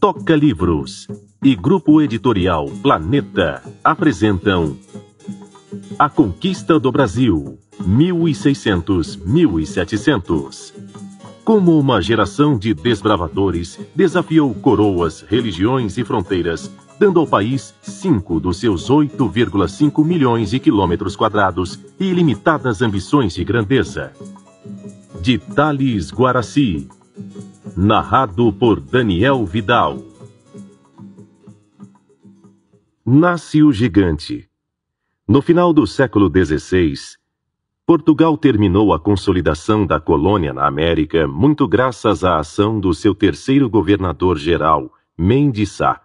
Toca Livros e Grupo Editorial Planeta apresentam A Conquista do Brasil, 1600-1700. Como uma geração de desbravadores desafiou coroas, religiões e fronteiras, dando ao país cinco dos seus 8,5 milhões de quilômetros quadrados e ilimitadas ambições de grandeza. De Thales Guaraci, Narrado por Daniel Vidal. Nasce o gigante. No final do século XVI, Portugal terminou a consolidação da colônia na América muito graças à ação do seu terceiro governador-geral, Mendes Sá.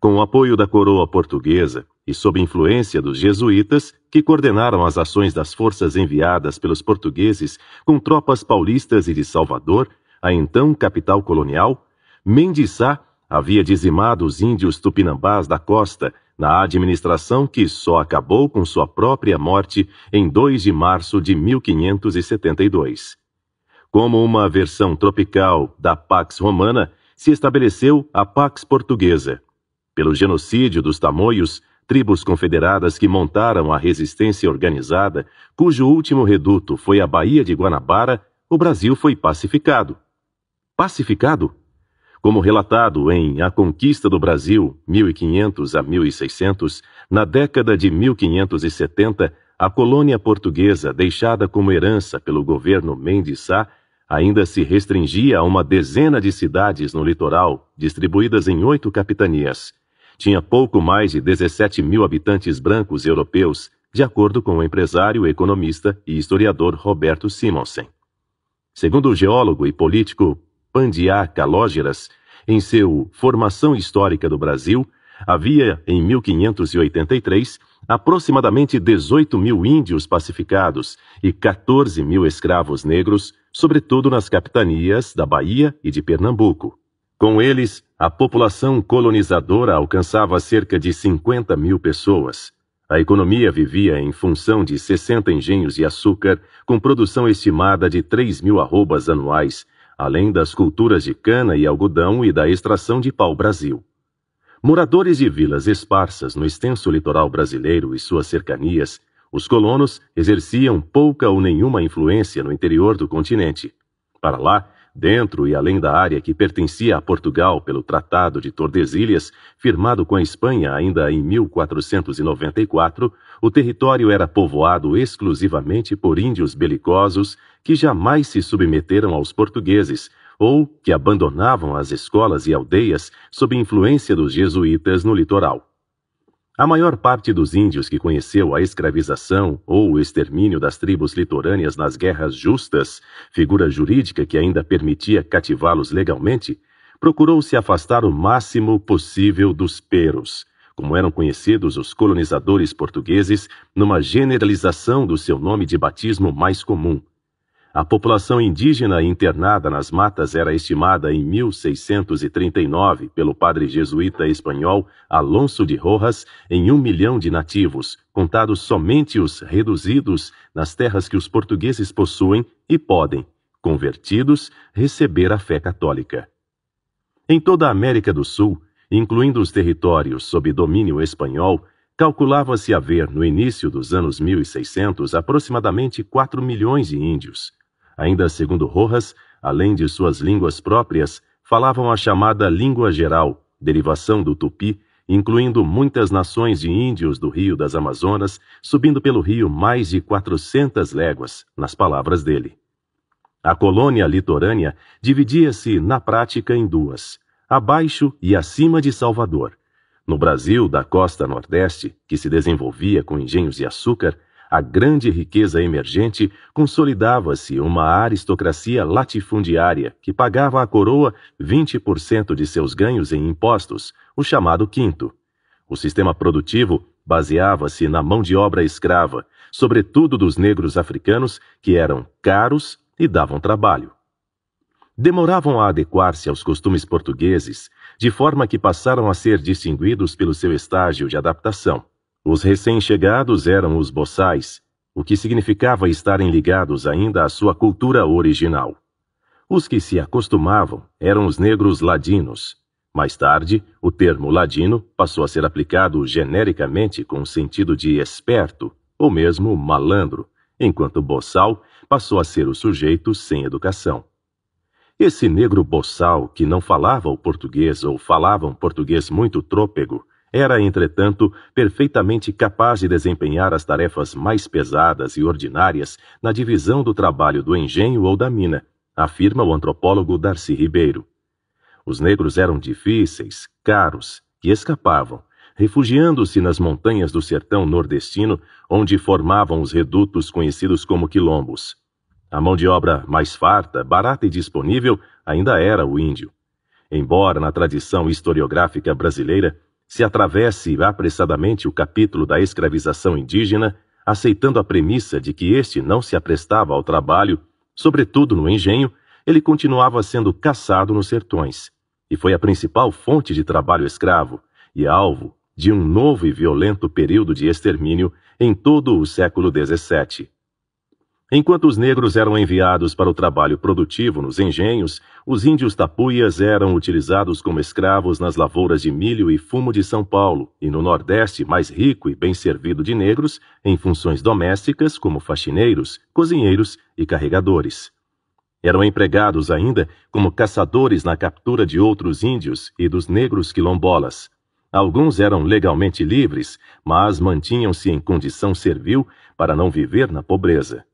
Com o apoio da coroa portuguesa e sob influência dos jesuítas, que coordenaram as ações das forças enviadas pelos portugueses com tropas paulistas e de Salvador, a então capital colonial, Mendiçá havia dizimado os índios tupinambás da costa na administração que só acabou com sua própria morte em 2 de março de 1572. Como uma versão tropical da Pax Romana, se estabeleceu a Pax Portuguesa. Pelo genocídio dos tamoios, tribos confederadas que montaram a resistência organizada, cujo último reduto foi a Baía de Guanabara, o Brasil foi pacificado pacificado, como relatado em A Conquista do Brasil, 1500 a 1600, na década de 1570, a colônia portuguesa, deixada como herança pelo governo Mendes Sá, ainda se restringia a uma dezena de cidades no litoral, distribuídas em oito capitanias. Tinha pouco mais de 17 mil habitantes brancos europeus, de acordo com o empresário, economista e historiador Roberto Simonsen. Segundo o geólogo e político Pandiá Calógeras, em seu Formação Histórica do Brasil, havia, em 1583, aproximadamente 18 mil índios pacificados e 14 mil escravos negros, sobretudo nas capitanias da Bahia e de Pernambuco. Com eles, a população colonizadora alcançava cerca de 50 mil pessoas. A economia vivia em função de 60 engenhos de açúcar, com produção estimada de 3 mil arrobas anuais, além das culturas de cana e algodão e da extração de pau-brasil. Moradores de vilas esparsas no extenso litoral brasileiro e suas cercanias, os colonos exerciam pouca ou nenhuma influência no interior do continente. Para lá, dentro e além da área que pertencia a Portugal pelo Tratado de Tordesilhas, firmado com a Espanha ainda em 1494, o território era povoado exclusivamente por índios belicosos que jamais se submeteram aos portugueses ou que abandonavam as escolas e aldeias sob influência dos jesuítas no litoral. A maior parte dos índios que conheceu a escravização ou o extermínio das tribos litorâneas nas guerras justas, figura jurídica que ainda permitia cativá-los legalmente, procurou se afastar o máximo possível dos peros, como eram conhecidos os colonizadores portugueses numa generalização do seu nome de batismo mais comum, a população indígena internada nas matas era estimada em 1639 pelo padre jesuíta espanhol Alonso de Rojas em um milhão de nativos, contados somente os reduzidos nas terras que os portugueses possuem e podem, convertidos, receber a fé católica. Em toda a América do Sul, incluindo os territórios sob domínio espanhol, calculava-se haver, no início dos anos 1600, aproximadamente 4 milhões de índios, Ainda segundo Rojas, além de suas línguas próprias, falavam a chamada língua geral, derivação do tupi, incluindo muitas nações de índios do Rio das Amazonas, subindo pelo rio mais de 400 léguas, nas palavras dele. A colônia litorânea dividia-se, na prática, em duas, abaixo e acima de Salvador. No Brasil, da costa nordeste, que se desenvolvia com engenhos de açúcar, a grande riqueza emergente, consolidava-se uma aristocracia latifundiária que pagava à coroa 20% de seus ganhos em impostos, o chamado quinto. O sistema produtivo baseava-se na mão de obra escrava, sobretudo dos negros africanos, que eram caros e davam trabalho. Demoravam a adequar-se aos costumes portugueses, de forma que passaram a ser distinguidos pelo seu estágio de adaptação. Os recém-chegados eram os boçais, o que significava estarem ligados ainda à sua cultura original. Os que se acostumavam eram os negros ladinos. Mais tarde, o termo ladino passou a ser aplicado genericamente com o sentido de esperto ou mesmo malandro, enquanto boçal passou a ser o sujeito sem educação. Esse negro boçal que não falava o português ou falava um português muito trôpego era, entretanto, perfeitamente capaz de desempenhar as tarefas mais pesadas e ordinárias na divisão do trabalho do engenho ou da mina, afirma o antropólogo Darcy Ribeiro. Os negros eram difíceis, caros, que escapavam, refugiando-se nas montanhas do sertão nordestino, onde formavam os redutos conhecidos como quilombos. A mão de obra mais farta, barata e disponível ainda era o índio. Embora na tradição historiográfica brasileira se atravesse apressadamente o capítulo da escravização indígena, aceitando a premissa de que este não se aprestava ao trabalho, sobretudo no engenho, ele continuava sendo caçado nos sertões, e foi a principal fonte de trabalho escravo e alvo de um novo e violento período de extermínio em todo o século XVII. Enquanto os negros eram enviados para o trabalho produtivo nos engenhos, os índios tapuias eram utilizados como escravos nas lavouras de milho e fumo de São Paulo e no Nordeste, mais rico e bem servido de negros, em funções domésticas como faxineiros, cozinheiros e carregadores. Eram empregados ainda como caçadores na captura de outros índios e dos negros quilombolas. Alguns eram legalmente livres, mas mantinham-se em condição servil para não viver na pobreza.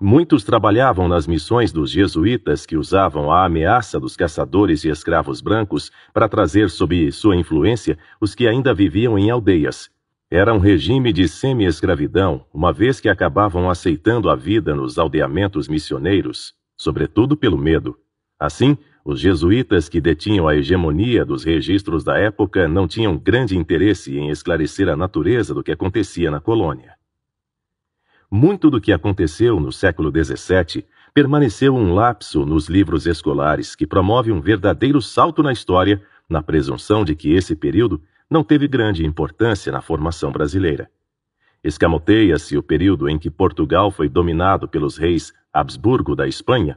Muitos trabalhavam nas missões dos jesuítas que usavam a ameaça dos caçadores e escravos brancos para trazer sob sua influência os que ainda viviam em aldeias. Era um regime de semi-escravidão, uma vez que acabavam aceitando a vida nos aldeamentos missioneiros, sobretudo pelo medo. Assim, os jesuítas que detinham a hegemonia dos registros da época não tinham grande interesse em esclarecer a natureza do que acontecia na colônia. Muito do que aconteceu no século XVII permaneceu um lapso nos livros escolares que promove um verdadeiro salto na história, na presunção de que esse período não teve grande importância na formação brasileira. Escamoteia-se o período em que Portugal foi dominado pelos reis Habsburgo da Espanha.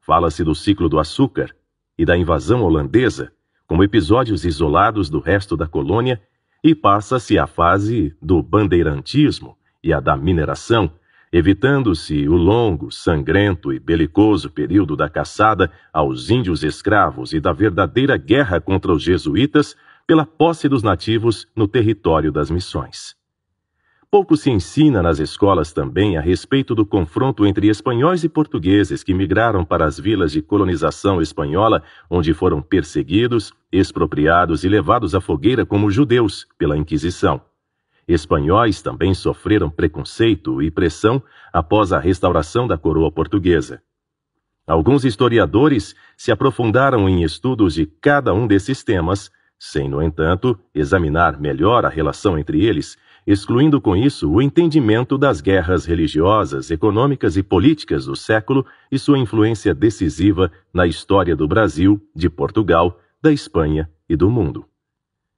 Fala-se do ciclo do açúcar e da invasão holandesa, como episódios isolados do resto da colônia, e passa-se à fase do bandeirantismo, e a da mineração, evitando-se o longo, sangrento e belicoso período da caçada aos índios escravos e da verdadeira guerra contra os jesuítas pela posse dos nativos no território das missões. Pouco se ensina nas escolas também a respeito do confronto entre espanhóis e portugueses que migraram para as vilas de colonização espanhola, onde foram perseguidos, expropriados e levados à fogueira como judeus pela Inquisição. Espanhóis também sofreram preconceito e pressão após a restauração da coroa portuguesa. Alguns historiadores se aprofundaram em estudos de cada um desses temas, sem, no entanto, examinar melhor a relação entre eles, excluindo com isso o entendimento das guerras religiosas, econômicas e políticas do século e sua influência decisiva na história do Brasil, de Portugal, da Espanha e do mundo.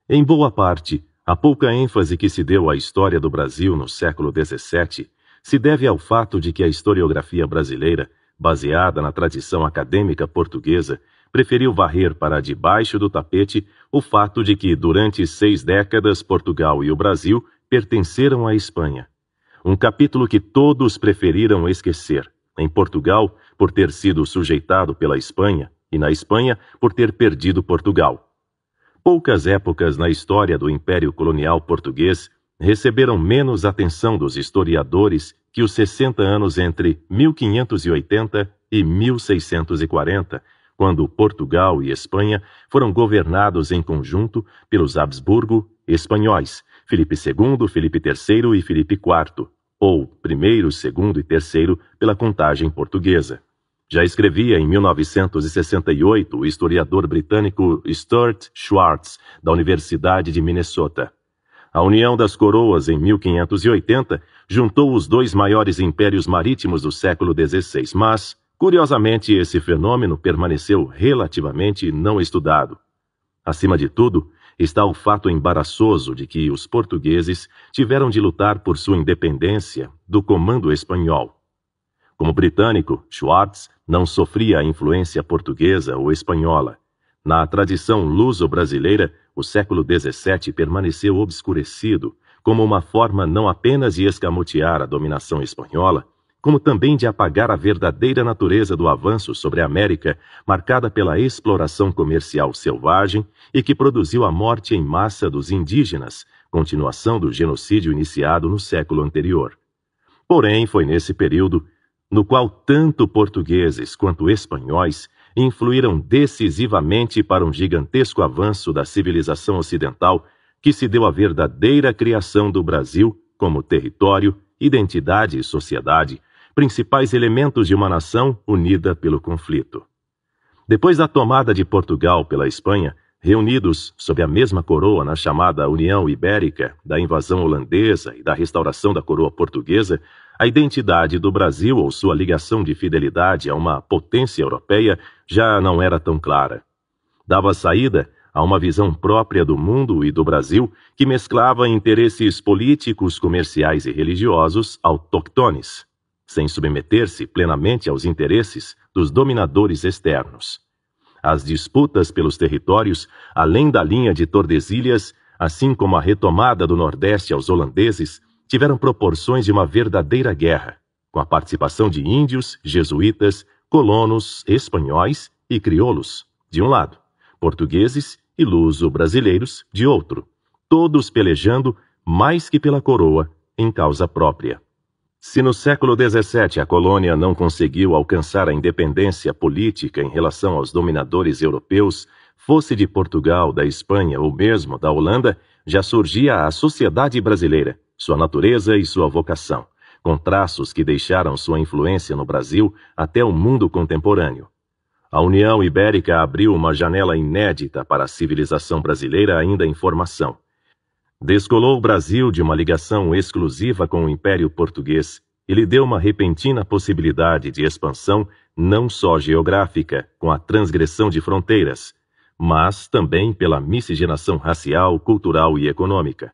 Em boa parte, a pouca ênfase que se deu à história do Brasil no século XVII se deve ao fato de que a historiografia brasileira, baseada na tradição acadêmica portuguesa, preferiu varrer para debaixo do tapete o fato de que, durante seis décadas, Portugal e o Brasil pertenceram à Espanha. Um capítulo que todos preferiram esquecer. Em Portugal, por ter sido sujeitado pela Espanha, e na Espanha, por ter perdido Portugal. Poucas épocas na história do Império Colonial Português receberam menos atenção dos historiadores que os 60 anos entre 1580 e 1640, quando Portugal e Espanha foram governados em conjunto pelos Habsburgo espanhóis, Felipe II, Felipe III e Felipe IV, ou primeiro, segundo e terceiro pela contagem portuguesa. Já escrevia em 1968 o historiador britânico Stuart Schwartz, da Universidade de Minnesota. A União das Coroas, em 1580, juntou os dois maiores impérios marítimos do século XVI, mas, curiosamente, esse fenômeno permaneceu relativamente não estudado. Acima de tudo, está o fato embaraçoso de que os portugueses tiveram de lutar por sua independência do comando espanhol. Como britânico, Schwartz não sofria a influência portuguesa ou espanhola. Na tradição luso-brasileira, o século XVII permaneceu obscurecido como uma forma não apenas de escamotear a dominação espanhola, como também de apagar a verdadeira natureza do avanço sobre a América, marcada pela exploração comercial selvagem e que produziu a morte em massa dos indígenas, continuação do genocídio iniciado no século anterior. Porém, foi nesse período no qual tanto portugueses quanto espanhóis influíram decisivamente para um gigantesco avanço da civilização ocidental que se deu à verdadeira criação do Brasil como território, identidade e sociedade, principais elementos de uma nação unida pelo conflito. Depois da tomada de Portugal pela Espanha, reunidos sob a mesma coroa na chamada União Ibérica, da invasão holandesa e da restauração da coroa portuguesa, a identidade do Brasil ou sua ligação de fidelidade a uma potência europeia já não era tão clara. Dava saída a uma visão própria do mundo e do Brasil que mesclava interesses políticos, comerciais e religiosos autóctones, sem submeter-se plenamente aos interesses dos dominadores externos. As disputas pelos territórios, além da linha de Tordesilhas, assim como a retomada do Nordeste aos holandeses, tiveram proporções de uma verdadeira guerra, com a participação de índios, jesuítas, colonos, espanhóis e crioulos, de um lado, portugueses e luso-brasileiros, de outro, todos pelejando mais que pela coroa em causa própria. Se no século XVII a colônia não conseguiu alcançar a independência política em relação aos dominadores europeus, fosse de Portugal, da Espanha ou mesmo da Holanda, já surgia a Sociedade Brasileira, sua natureza e sua vocação, com traços que deixaram sua influência no Brasil até o mundo contemporâneo. A União Ibérica abriu uma janela inédita para a civilização brasileira ainda em formação. Descolou o Brasil de uma ligação exclusiva com o Império Português e lhe deu uma repentina possibilidade de expansão não só geográfica, com a transgressão de fronteiras, mas também pela miscigenação racial, cultural e econômica.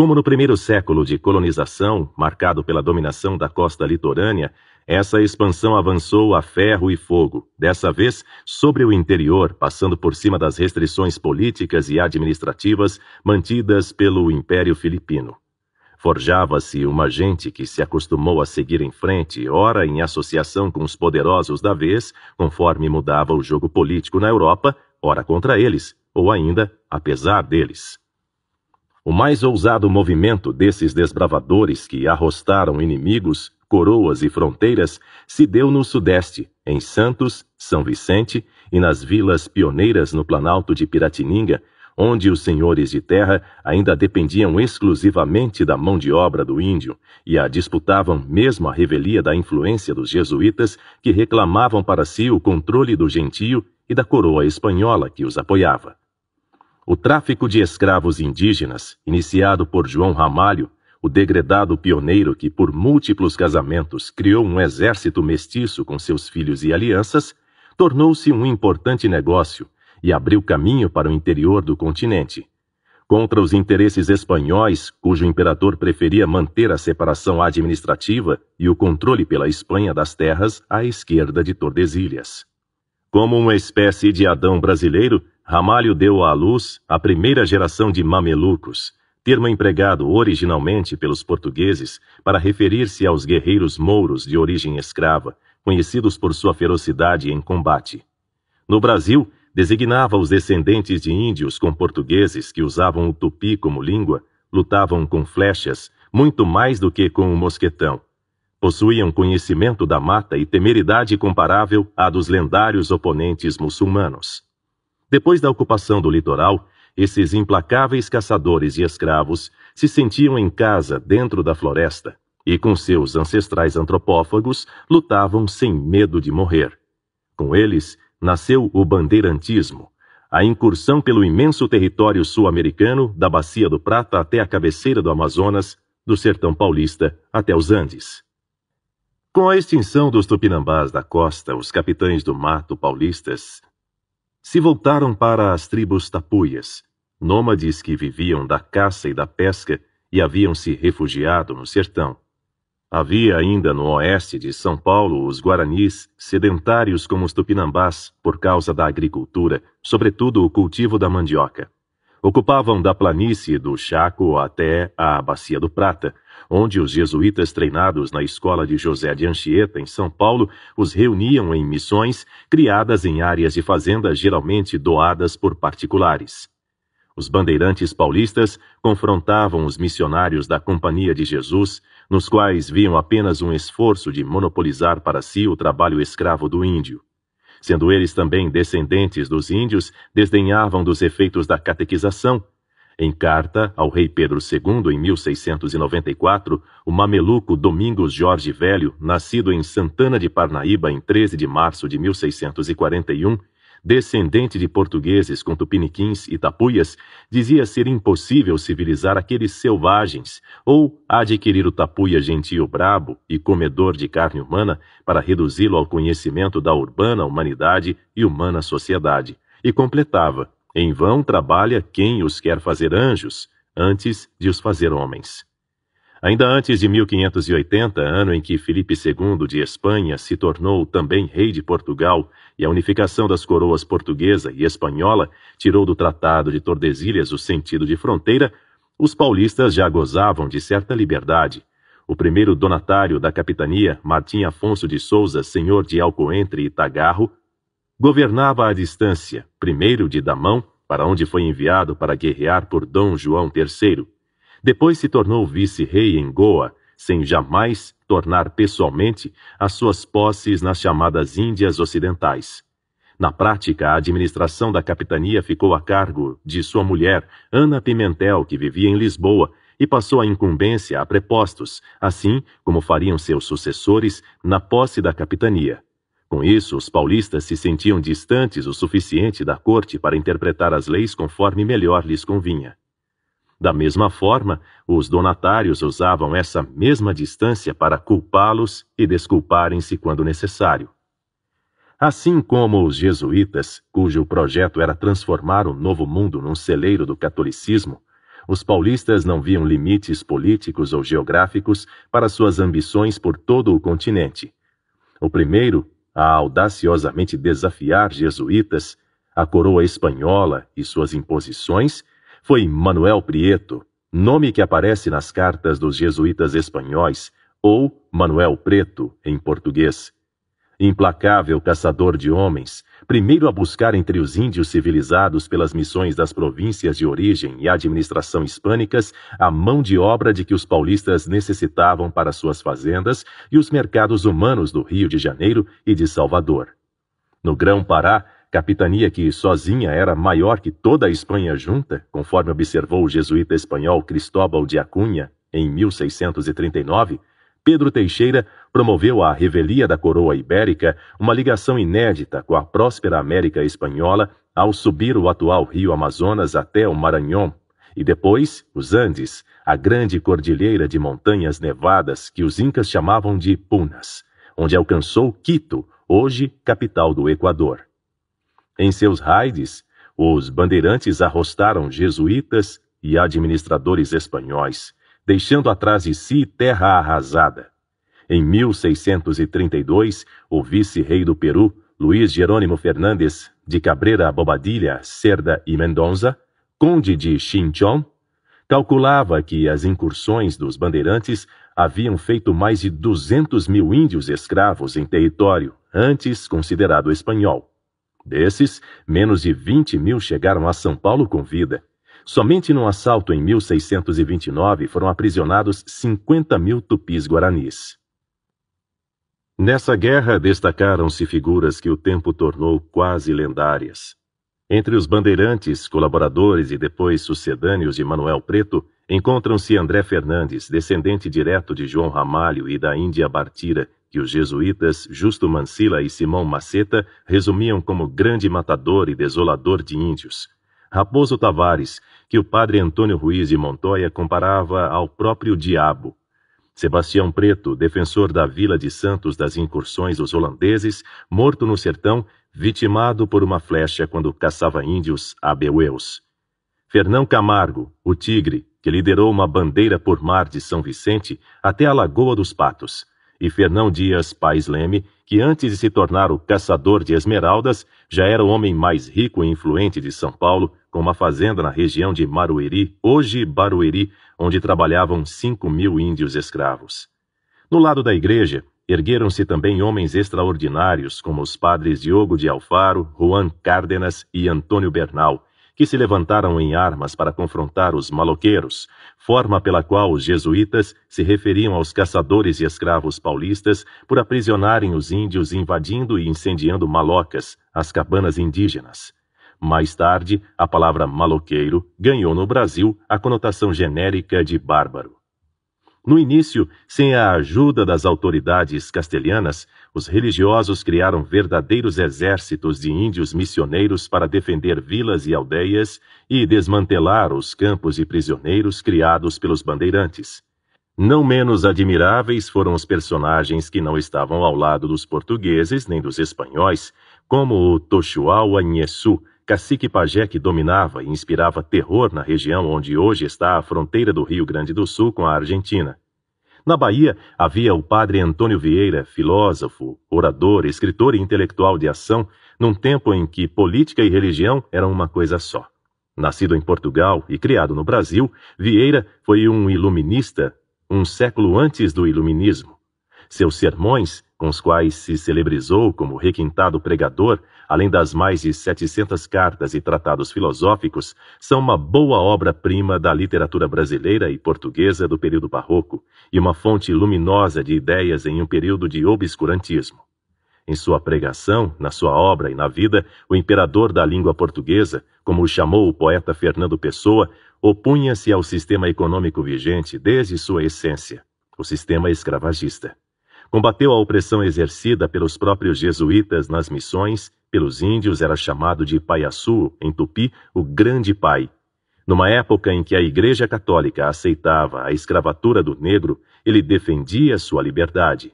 Como no primeiro século de colonização, marcado pela dominação da costa litorânea, essa expansão avançou a ferro e fogo, dessa vez sobre o interior, passando por cima das restrições políticas e administrativas mantidas pelo Império Filipino. Forjava-se uma gente que se acostumou a seguir em frente, ora em associação com os poderosos da vez, conforme mudava o jogo político na Europa, ora contra eles, ou ainda apesar deles. O mais ousado movimento desses desbravadores que arrostaram inimigos, coroas e fronteiras se deu no Sudeste, em Santos, São Vicente e nas vilas pioneiras no Planalto de Piratininga, onde os senhores de terra ainda dependiam exclusivamente da mão de obra do índio e a disputavam mesmo à revelia da influência dos jesuítas que reclamavam para si o controle do gentio e da coroa espanhola que os apoiava. O tráfico de escravos indígenas, iniciado por João Ramalho, o degredado pioneiro que, por múltiplos casamentos, criou um exército mestiço com seus filhos e alianças, tornou-se um importante negócio e abriu caminho para o interior do continente. Contra os interesses espanhóis, cujo imperador preferia manter a separação administrativa e o controle pela Espanha das terras à esquerda de Tordesilhas. Como uma espécie de Adão brasileiro, Ramalho deu à luz a primeira geração de mamelucos, termo empregado originalmente pelos portugueses para referir-se aos guerreiros mouros de origem escrava, conhecidos por sua ferocidade em combate. No Brasil, designava os descendentes de índios com portugueses que usavam o tupi como língua, lutavam com flechas, muito mais do que com o mosquetão. Possuíam conhecimento da mata e temeridade comparável à dos lendários oponentes muçulmanos. Depois da ocupação do litoral, esses implacáveis caçadores e escravos se sentiam em casa dentro da floresta e, com seus ancestrais antropófagos, lutavam sem medo de morrer. Com eles nasceu o bandeirantismo, a incursão pelo imenso território sul-americano, da Bacia do Prata até a cabeceira do Amazonas, do sertão paulista até os Andes. Com a extinção dos tupinambás da costa, os capitães do mato paulistas se voltaram para as tribos tapuias, nômades que viviam da caça e da pesca e haviam se refugiado no sertão. Havia ainda no oeste de São Paulo os guaranis, sedentários como os tupinambás por causa da agricultura, sobretudo o cultivo da mandioca ocupavam da planície do Chaco até a Bacia do Prata, onde os jesuítas treinados na escola de José de Anchieta, em São Paulo, os reuniam em missões criadas em áreas de fazendas geralmente doadas por particulares. Os bandeirantes paulistas confrontavam os missionários da Companhia de Jesus, nos quais viam apenas um esforço de monopolizar para si o trabalho escravo do índio. Sendo eles também descendentes dos índios, desdenhavam dos efeitos da catequização. Em carta ao rei Pedro II, em 1694, o mameluco Domingos Jorge Velho, nascido em Santana de Parnaíba em 13 de março de 1641, descendente de portugueses com tupiniquins e tapuias, dizia ser impossível civilizar aqueles selvagens, ou adquirir o tapuia gentil, brabo e comedor de carne humana para reduzi-lo ao conhecimento da urbana humanidade e humana sociedade. E completava: em vão trabalha quem os quer fazer anjos, antes de os fazer homens. Ainda antes de 1580, ano em que Felipe II de Espanha se tornou também rei de Portugal e a unificação das coroas portuguesa e espanhola tirou do Tratado de Tordesilhas o sentido de fronteira, os paulistas já gozavam de certa liberdade. O primeiro donatário da capitania, Martim Afonso de Souza, senhor de Alcoentre e Tagarro, governava à distância, primeiro de Damão, para onde foi enviado para guerrear por Dom João III. Depois se tornou vice-rei em Goa, sem jamais tornar pessoalmente as suas posses nas chamadas Índias Ocidentais. Na prática, a administração da capitania ficou a cargo de sua mulher, Ana Pimentel, que vivia em Lisboa, e passou a incumbência a prepostos, assim como fariam seus sucessores na posse da capitania. Com isso, os paulistas se sentiam distantes o suficiente da corte para interpretar as leis conforme melhor lhes convinha. Da mesma forma, os donatários usavam essa mesma distância para culpá-los e desculparem-se quando necessário. Assim como os jesuítas, cujo projeto era transformar o Novo Mundo num celeiro do catolicismo, os paulistas não viam limites políticos ou geográficos para suas ambições por todo o continente. O primeiro, a audaciosamente desafiar jesuítas, a coroa espanhola e suas imposições, foi Manuel Prieto, nome que aparece nas cartas dos jesuítas espanhóis, ou Manuel Preto, em português. Implacável caçador de homens, primeiro a buscar entre os índios civilizados pelas missões das províncias de origem e administração hispânicas a mão de obra de que os paulistas necessitavam para suas fazendas e os mercados humanos do Rio de Janeiro e de Salvador. No Grão-Pará, capitania que sozinha era maior que toda a Espanha junta, conforme observou o jesuíta espanhol Cristóbal de Acunha em 1639, Pedro Teixeira promoveu à revelia da coroa ibérica uma ligação inédita com a próspera América espanhola ao subir o atual rio Amazonas até o Maranhão e depois os Andes, a grande cordilheira de montanhas nevadas que os incas chamavam de Punas, onde alcançou Quito, hoje capital do Equador. Em seus raids, os bandeirantes arrostaram jesuítas e administradores espanhóis, deixando atrás de si terra arrasada. Em 1632, o vice-rei do Peru, Luiz Jerônimo Fernandes de Cabrera Bobadilha, Cerda e Mendonça, conde de Chinchon, calculava que as incursões dos bandeirantes haviam feito mais de 200 mil índios escravos em território antes considerado espanhol. Desses, menos de 20 mil chegaram a São Paulo com vida. Somente no assalto em 1629 foram aprisionados 50 mil tupis-guaranis. Nessa guerra destacaram-se figuras que o tempo tornou quase lendárias. Entre os bandeirantes, colaboradores e depois sucedâneos de Manuel Preto, Encontram-se André Fernandes, descendente direto de João Ramalho e da Índia Bartira, que os jesuítas Justo Mancila e Simão Maceta resumiam como grande matador e desolador de índios. Raposo Tavares, que o padre Antônio Ruiz de Montoya comparava ao próprio diabo. Sebastião Preto, defensor da Vila de Santos das incursões dos holandeses, morto no sertão, vitimado por uma flecha quando caçava índios Beueus. Fernão Camargo, o tigre, que liderou uma bandeira por mar de São Vicente até a Lagoa dos Patos, e Fernão Dias Pais Leme, que antes de se tornar o caçador de esmeraldas, já era o homem mais rico e influente de São Paulo, com uma fazenda na região de Marueri, hoje Barueri, onde trabalhavam cinco mil índios escravos. No lado da igreja, ergueram-se também homens extraordinários, como os padres Diogo de Alfaro, Juan Cárdenas e Antônio Bernal, que se levantaram em armas para confrontar os maloqueiros, forma pela qual os jesuítas se referiam aos caçadores e escravos paulistas por aprisionarem os índios invadindo e incendiando malocas, as cabanas indígenas. Mais tarde, a palavra maloqueiro ganhou no Brasil a conotação genérica de bárbaro. No início, sem a ajuda das autoridades castelhanas, os religiosos criaram verdadeiros exércitos de índios missioneiros para defender vilas e aldeias e desmantelar os campos de prisioneiros criados pelos bandeirantes. Não menos admiráveis foram os personagens que não estavam ao lado dos portugueses nem dos espanhóis, como o Toshuaua Nhesu, cacique pajé que dominava e inspirava terror na região onde hoje está a fronteira do Rio Grande do Sul com a Argentina. Na Bahia, havia o padre Antônio Vieira, filósofo, orador, escritor e intelectual de ação, num tempo em que política e religião eram uma coisa só. Nascido em Portugal e criado no Brasil, Vieira foi um iluminista um século antes do iluminismo. Seus sermões, com os quais se celebrizou como requintado pregador, além das mais de 700 cartas e tratados filosóficos, são uma boa obra-prima da literatura brasileira e portuguesa do período barroco e uma fonte luminosa de ideias em um período de obscurantismo. Em sua pregação, na sua obra e na vida, o imperador da língua portuguesa, como o chamou o poeta Fernando Pessoa, opunha-se ao sistema econômico vigente desde sua essência, o sistema escravagista combateu a opressão exercida pelos próprios jesuítas nas missões pelos índios era chamado de Paiaçu, em tupi, o Grande Pai. Numa época em que a Igreja Católica aceitava a escravatura do negro, ele defendia sua liberdade.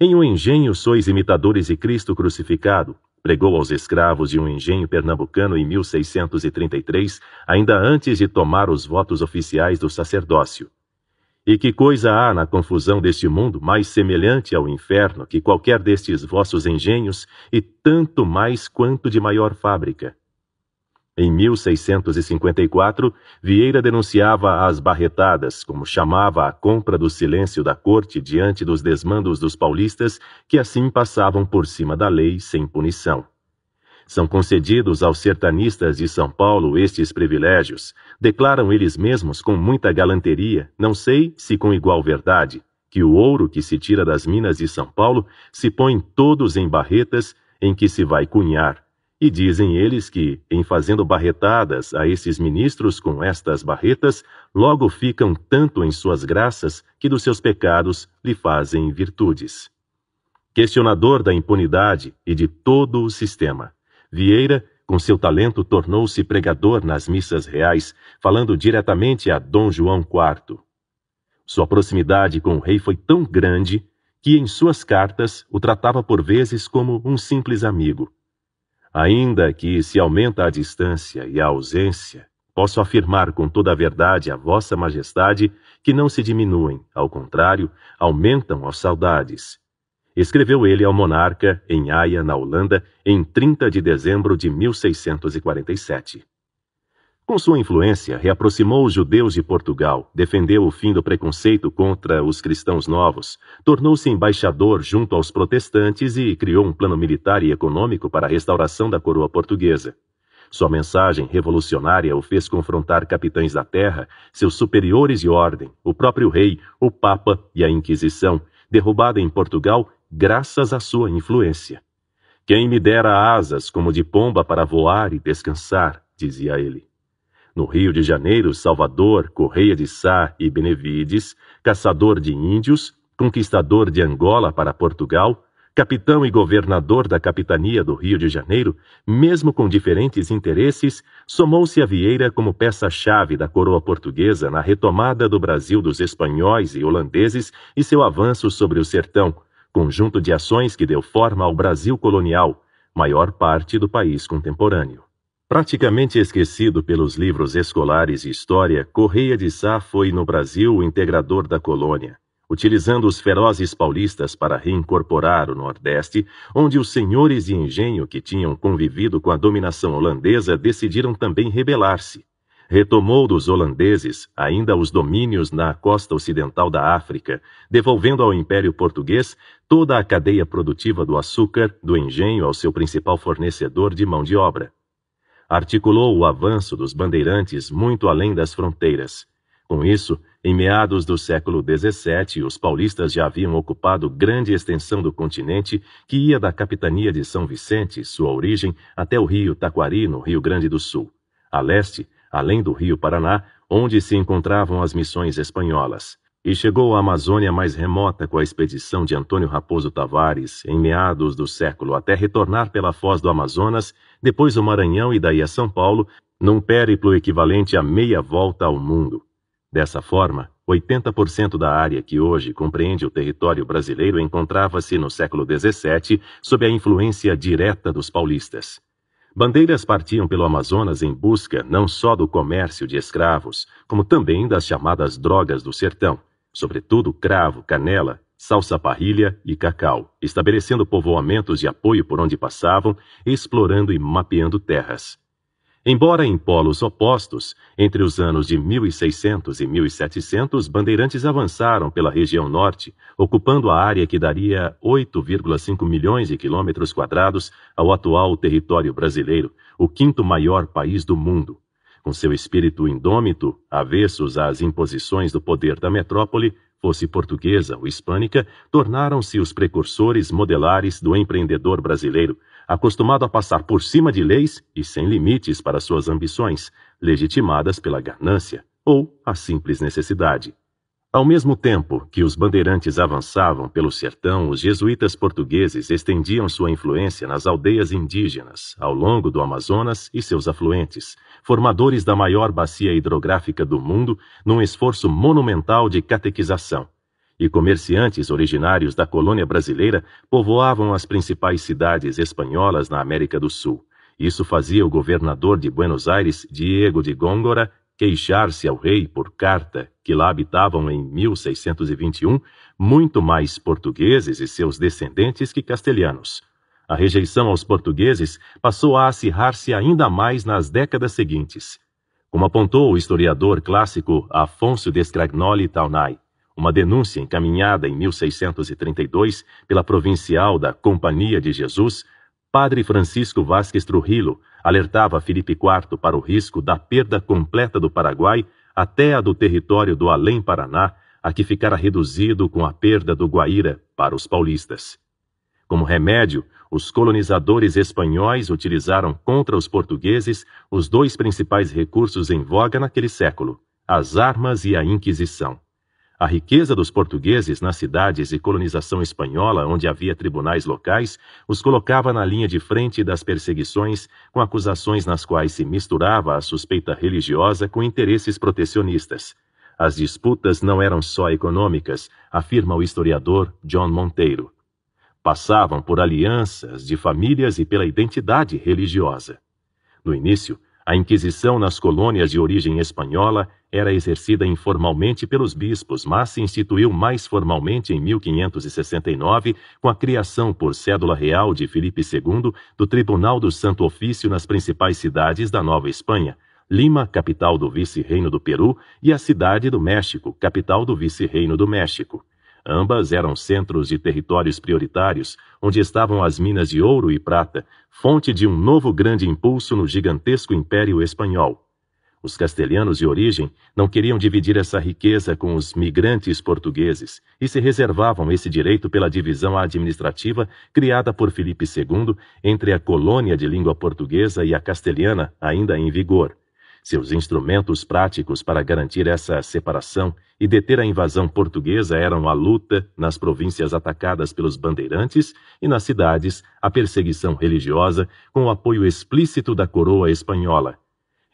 Em um engenho sois imitadores de Cristo crucificado, pregou aos escravos de um engenho pernambucano em 1633, ainda antes de tomar os votos oficiais do sacerdócio. E que coisa há na confusão deste mundo mais semelhante ao inferno que qualquer destes vossos engenhos, e tanto mais quanto de maior fábrica? Em 1654, Vieira denunciava as barretadas, como chamava a compra do silêncio da corte diante dos desmandos dos paulistas, que assim passavam por cima da lei sem punição. São concedidos aos sertanistas de São Paulo estes privilégios, declaram eles mesmos com muita galanteria, não sei se com igual verdade, que o ouro que se tira das minas de São Paulo se põe todos em barretas em que se vai cunhar. E dizem eles que, em fazendo barretadas a esses ministros com estas barretas, logo ficam tanto em suas graças que dos seus pecados lhe fazem virtudes. Questionador da impunidade e de todo o sistema. Vieira, com seu talento, tornou-se pregador nas missas reais, falando diretamente a Dom João IV. Sua proximidade com o rei foi tão grande que, em suas cartas, o tratava por vezes como um simples amigo. Ainda que se aumenta a distância e a ausência, posso afirmar com toda a verdade a Vossa Majestade que não se diminuem, ao contrário, aumentam as saudades, escreveu ele ao monarca em Haia, na Holanda, em 30 de dezembro de 1647. Com sua influência, reaproximou os judeus de Portugal, defendeu o fim do preconceito contra os cristãos novos, tornou-se embaixador junto aos protestantes e criou um plano militar e econômico para a restauração da coroa portuguesa. Sua mensagem revolucionária o fez confrontar capitães da terra, seus superiores de ordem, o próprio rei, o papa e a Inquisição, derrubada em Portugal graças à sua influência. Quem me dera asas como de pomba para voar e descansar, dizia ele. No Rio de Janeiro, Salvador, Correia de Sá e Benevides, caçador de índios, conquistador de Angola para Portugal, capitão e governador da capitania do Rio de Janeiro, mesmo com diferentes interesses, somou-se a Vieira como peça-chave da coroa portuguesa na retomada do Brasil dos espanhóis e holandeses e seu avanço sobre o sertão, conjunto de ações que deu forma ao Brasil colonial, maior parte do país contemporâneo. Praticamente esquecido pelos livros escolares de história, Correia de Sá foi no Brasil o integrador da colônia, utilizando os ferozes paulistas para reincorporar o Nordeste, onde os senhores de engenho que tinham convivido com a dominação holandesa decidiram também rebelar-se retomou dos holandeses ainda os domínios na costa ocidental da África, devolvendo ao Império Português toda a cadeia produtiva do açúcar do engenho ao seu principal fornecedor de mão de obra. Articulou o avanço dos bandeirantes muito além das fronteiras. Com isso, em meados do século XVII, os paulistas já haviam ocupado grande extensão do continente que ia da capitania de São Vicente, sua origem, até o rio Taquari, no Rio Grande do Sul. A leste, além do Rio Paraná, onde se encontravam as missões espanholas, e chegou à Amazônia mais remota com a expedição de Antônio Raposo Tavares, em meados do século, até retornar pela foz do Amazonas, depois o Maranhão e daí a São Paulo, num périplo equivalente a meia volta ao mundo. Dessa forma, 80% da área que hoje compreende o território brasileiro encontrava-se no século XVII sob a influência direta dos paulistas. Bandeiras partiam pelo Amazonas em busca não só do comércio de escravos, como também das chamadas drogas do sertão, sobretudo cravo, canela, salsa-parrilha e cacau, estabelecendo povoamentos de apoio por onde passavam, explorando e mapeando terras. Embora em polos opostos, entre os anos de 1600 e 1700, bandeirantes avançaram pela região norte, ocupando a área que daria 8,5 milhões de quilômetros quadrados ao atual território brasileiro, o quinto maior país do mundo. Com seu espírito indômito, avessos às imposições do poder da metrópole, fosse portuguesa ou hispânica, tornaram-se os precursores modelares do empreendedor brasileiro, acostumado a passar por cima de leis e sem limites para suas ambições, legitimadas pela ganância ou a simples necessidade. Ao mesmo tempo que os bandeirantes avançavam pelo sertão, os jesuítas portugueses estendiam sua influência nas aldeias indígenas, ao longo do Amazonas e seus afluentes, formadores da maior bacia hidrográfica do mundo num esforço monumental de catequização. E comerciantes originários da colônia brasileira povoavam as principais cidades espanholas na América do Sul. Isso fazia o governador de Buenos Aires, Diego de Góngora, queixar-se ao rei por carta que lá habitavam em 1621 muito mais portugueses e seus descendentes que castelhanos. A rejeição aos portugueses passou a acirrar-se ainda mais nas décadas seguintes. Como apontou o historiador clássico Afonso Descragnoli Taunay, uma denúncia encaminhada em 1632 pela provincial da Companhia de Jesus, Padre Francisco Vasques Trujillo alertava Felipe IV para o risco da perda completa do Paraguai até a do território do Além-Paraná, a que ficara reduzido com a perda do Guaíra para os paulistas. Como remédio, os colonizadores espanhóis utilizaram contra os portugueses os dois principais recursos em voga naquele século: as armas e a Inquisição. A riqueza dos portugueses nas cidades e colonização espanhola, onde havia tribunais locais, os colocava na linha de frente das perseguições, com acusações nas quais se misturava a suspeita religiosa com interesses protecionistas. As disputas não eram só econômicas, afirma o historiador John Monteiro. Passavam por alianças de famílias e pela identidade religiosa. No início, a Inquisição nas colônias de origem espanhola era exercida informalmente pelos bispos, mas se instituiu mais formalmente em 1569 com a criação por cédula real de Felipe II do Tribunal do Santo Ofício nas principais cidades da Nova Espanha, Lima, capital do Vice-Reino do Peru, e a Cidade do México, capital do Vice-Reino do México. Ambas eram centros de territórios prioritários, onde estavam as minas de ouro e prata, fonte de um novo grande impulso no gigantesco Império Espanhol. Os castelhanos de origem não queriam dividir essa riqueza com os migrantes portugueses e se reservavam esse direito pela divisão administrativa criada por Filipe II entre a colônia de língua portuguesa e a castelhana ainda em vigor. Seus instrumentos práticos para garantir essa separação e deter a invasão portuguesa eram a luta nas províncias atacadas pelos bandeirantes e nas cidades a perseguição religiosa com o apoio explícito da coroa espanhola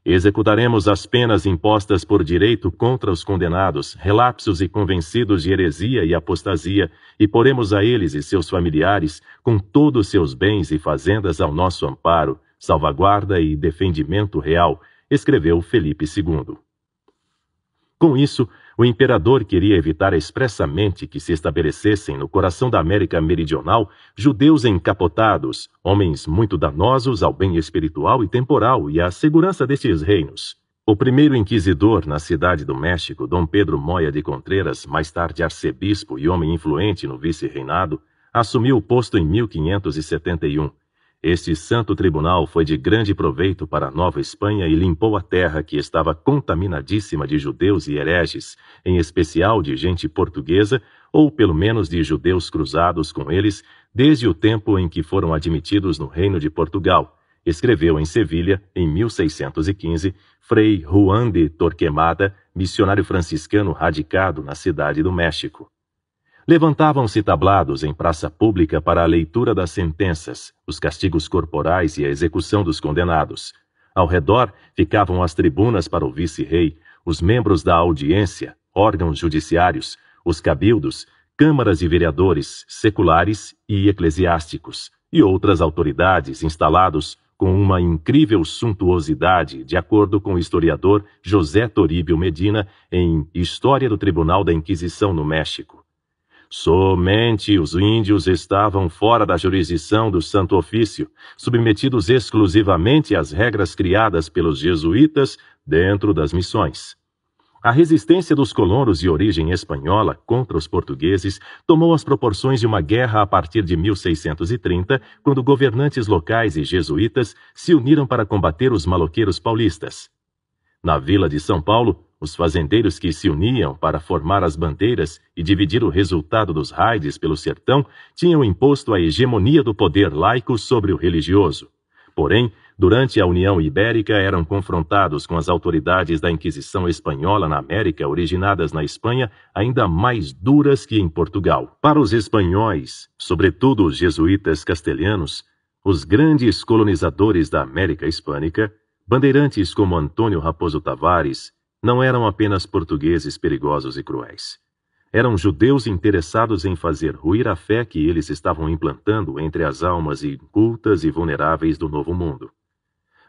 Executaremos as penas impostas por direito contra os condenados, relapsos e convencidos de heresia e apostasia, e poremos a eles e seus familiares, com todos seus bens e fazendas, ao nosso amparo, salvaguarda e defendimento real, escreveu Felipe II. Com isso, o imperador queria evitar expressamente que se estabelecessem no coração da América Meridional judeus encapotados, homens muito danosos ao bem espiritual e temporal e à segurança destes reinos. O primeiro inquisidor na cidade do México, Dom Pedro Moya de Contreras, mais tarde arcebispo e homem influente no vice-reinado, assumiu o posto em 1571 este santo tribunal foi de grande proveito para a Nova Espanha e limpou a terra que estava contaminadíssima de judeus e hereges, em especial de gente portuguesa, ou pelo menos de judeus cruzados com eles, desde o tempo em que foram admitidos no Reino de Portugal, escreveu em Sevilha, em 1615, Frei Juan de Torquemada, missionário franciscano radicado na cidade do México. Levantavam-se tablados em praça pública para a leitura das sentenças, os castigos corporais e a execução dos condenados. Ao redor ficavam as tribunas para o vice-rei, os membros da audiência, órgãos judiciários, os cabildos, câmaras de vereadores, seculares e eclesiásticos, e outras autoridades instalados com uma incrível suntuosidade, de acordo com o historiador José Toribio Medina, em História do Tribunal da Inquisição no México. Somente os índios estavam fora da jurisdição do Santo Ofício, submetidos exclusivamente às regras criadas pelos jesuítas dentro das missões. A resistência dos colonos de origem espanhola contra os portugueses tomou as proporções de uma guerra a partir de 1630, quando governantes locais e jesuítas se uniram para combater os maloqueiros paulistas. Na vila de São Paulo, os fazendeiros que se uniam para formar as bandeiras e dividir o resultado dos raids pelo sertão tinham imposto a hegemonia do poder laico sobre o religioso. Porém, durante a União Ibérica eram confrontados com as autoridades da Inquisição Espanhola na América, originadas na Espanha, ainda mais duras que em Portugal. Para os espanhóis, sobretudo os jesuítas castelhanos, os grandes colonizadores da América Hispânica, Bandeirantes como Antônio Raposo Tavares não eram apenas portugueses perigosos e cruéis. Eram judeus interessados em fazer ruir a fé que eles estavam implantando entre as almas incultas e vulneráveis do Novo Mundo.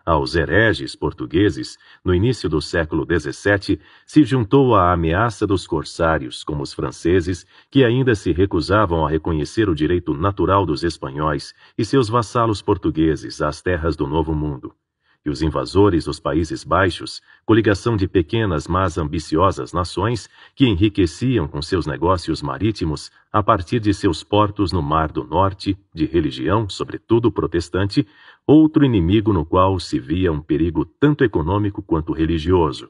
Aos hereges portugueses, no início do século XVII, se juntou a ameaça dos corsários, como os franceses, que ainda se recusavam a reconhecer o direito natural dos espanhóis e seus vassalos portugueses às terras do Novo Mundo e os invasores dos Países Baixos, coligação de pequenas mas ambiciosas nações que enriqueciam com seus negócios marítimos a partir de seus portos no Mar do Norte, de religião, sobretudo protestante, outro inimigo no qual se via um perigo tanto econômico quanto religioso.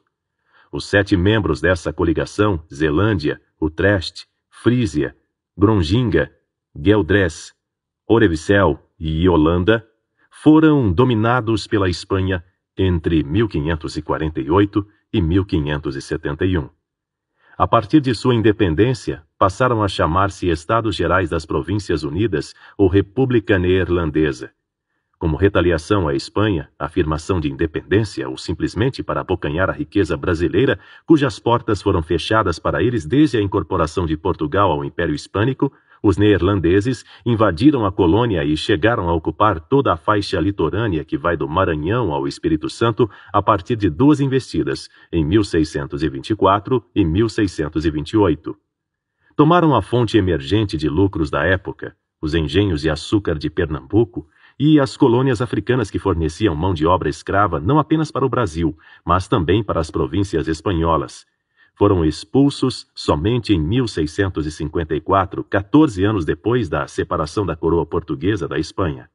Os sete membros dessa coligação, Zelândia, Utrecht, Frísia, Gronginga, Geldres, Orevsel e Holanda, foram dominados pela Espanha entre 1548 e 1571. A partir de sua independência, passaram a chamar-se Estados Gerais das Províncias Unidas ou República Neerlandesa. Como retaliação à Espanha, afirmação de independência ou simplesmente para abocanhar a riqueza brasileira, cujas portas foram fechadas para eles desde a incorporação de Portugal ao Império Hispânico, os neerlandeses invadiram a colônia e chegaram a ocupar toda a faixa litorânea que vai do Maranhão ao Espírito Santo a partir de duas investidas, em 1624 e 1628. Tomaram a fonte emergente de lucros da época, os engenhos de açúcar de Pernambuco, e as colônias africanas que forneciam mão de obra escrava não apenas para o Brasil, mas também para as províncias espanholas, foram expulsos somente em 1654, 14 anos depois da separação da coroa portuguesa da Espanha.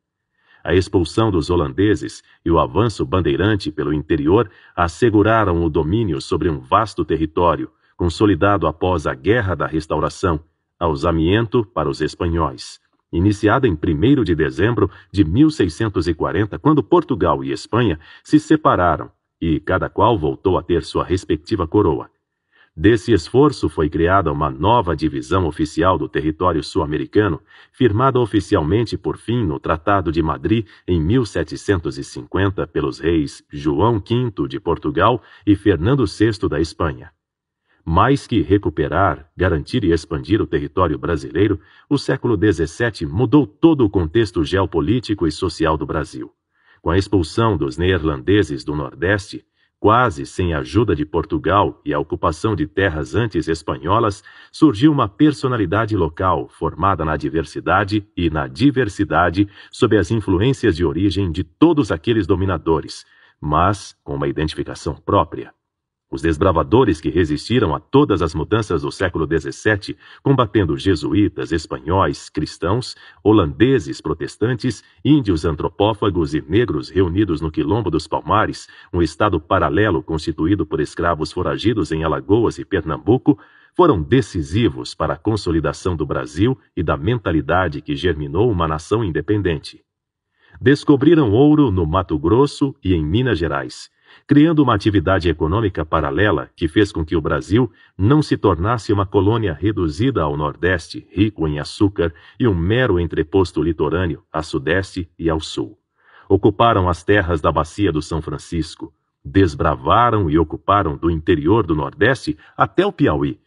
A expulsão dos holandeses e o avanço bandeirante pelo interior asseguraram o domínio sobre um vasto território, consolidado após a Guerra da Restauração, alzamiento para os espanhóis. Iniciada em 1 de dezembro de 1640, quando Portugal e Espanha se separaram e cada qual voltou a ter sua respectiva coroa. Desse esforço foi criada uma nova divisão oficial do território sul-americano, firmada oficialmente por fim no Tratado de Madrid em 1750 pelos reis João V de Portugal e Fernando VI da Espanha. Mais que recuperar, garantir e expandir o território brasileiro, o século XVII mudou todo o contexto geopolítico e social do Brasil. Com a expulsão dos neerlandeses do Nordeste, Quase sem a ajuda de Portugal e a ocupação de terras antes espanholas, surgiu uma personalidade local formada na diversidade e na diversidade sob as influências de origem de todos aqueles dominadores, mas com uma identificação própria. Os desbravadores que resistiram a todas as mudanças do século XVII, combatendo jesuítas, espanhóis, cristãos, holandeses, protestantes, índios antropófagos e negros reunidos no Quilombo dos Palmares, um estado paralelo constituído por escravos foragidos em Alagoas e Pernambuco, foram decisivos para a consolidação do Brasil e da mentalidade que germinou uma nação independente. Descobriram ouro no Mato Grosso e em Minas Gerais criando uma atividade econômica paralela que fez com que o Brasil não se tornasse uma colônia reduzida ao Nordeste, rico em açúcar, e um mero entreposto litorâneo a Sudeste e ao Sul. Ocuparam as terras da Bacia do São Francisco, desbravaram e ocuparam do interior do Nordeste até o Piauí,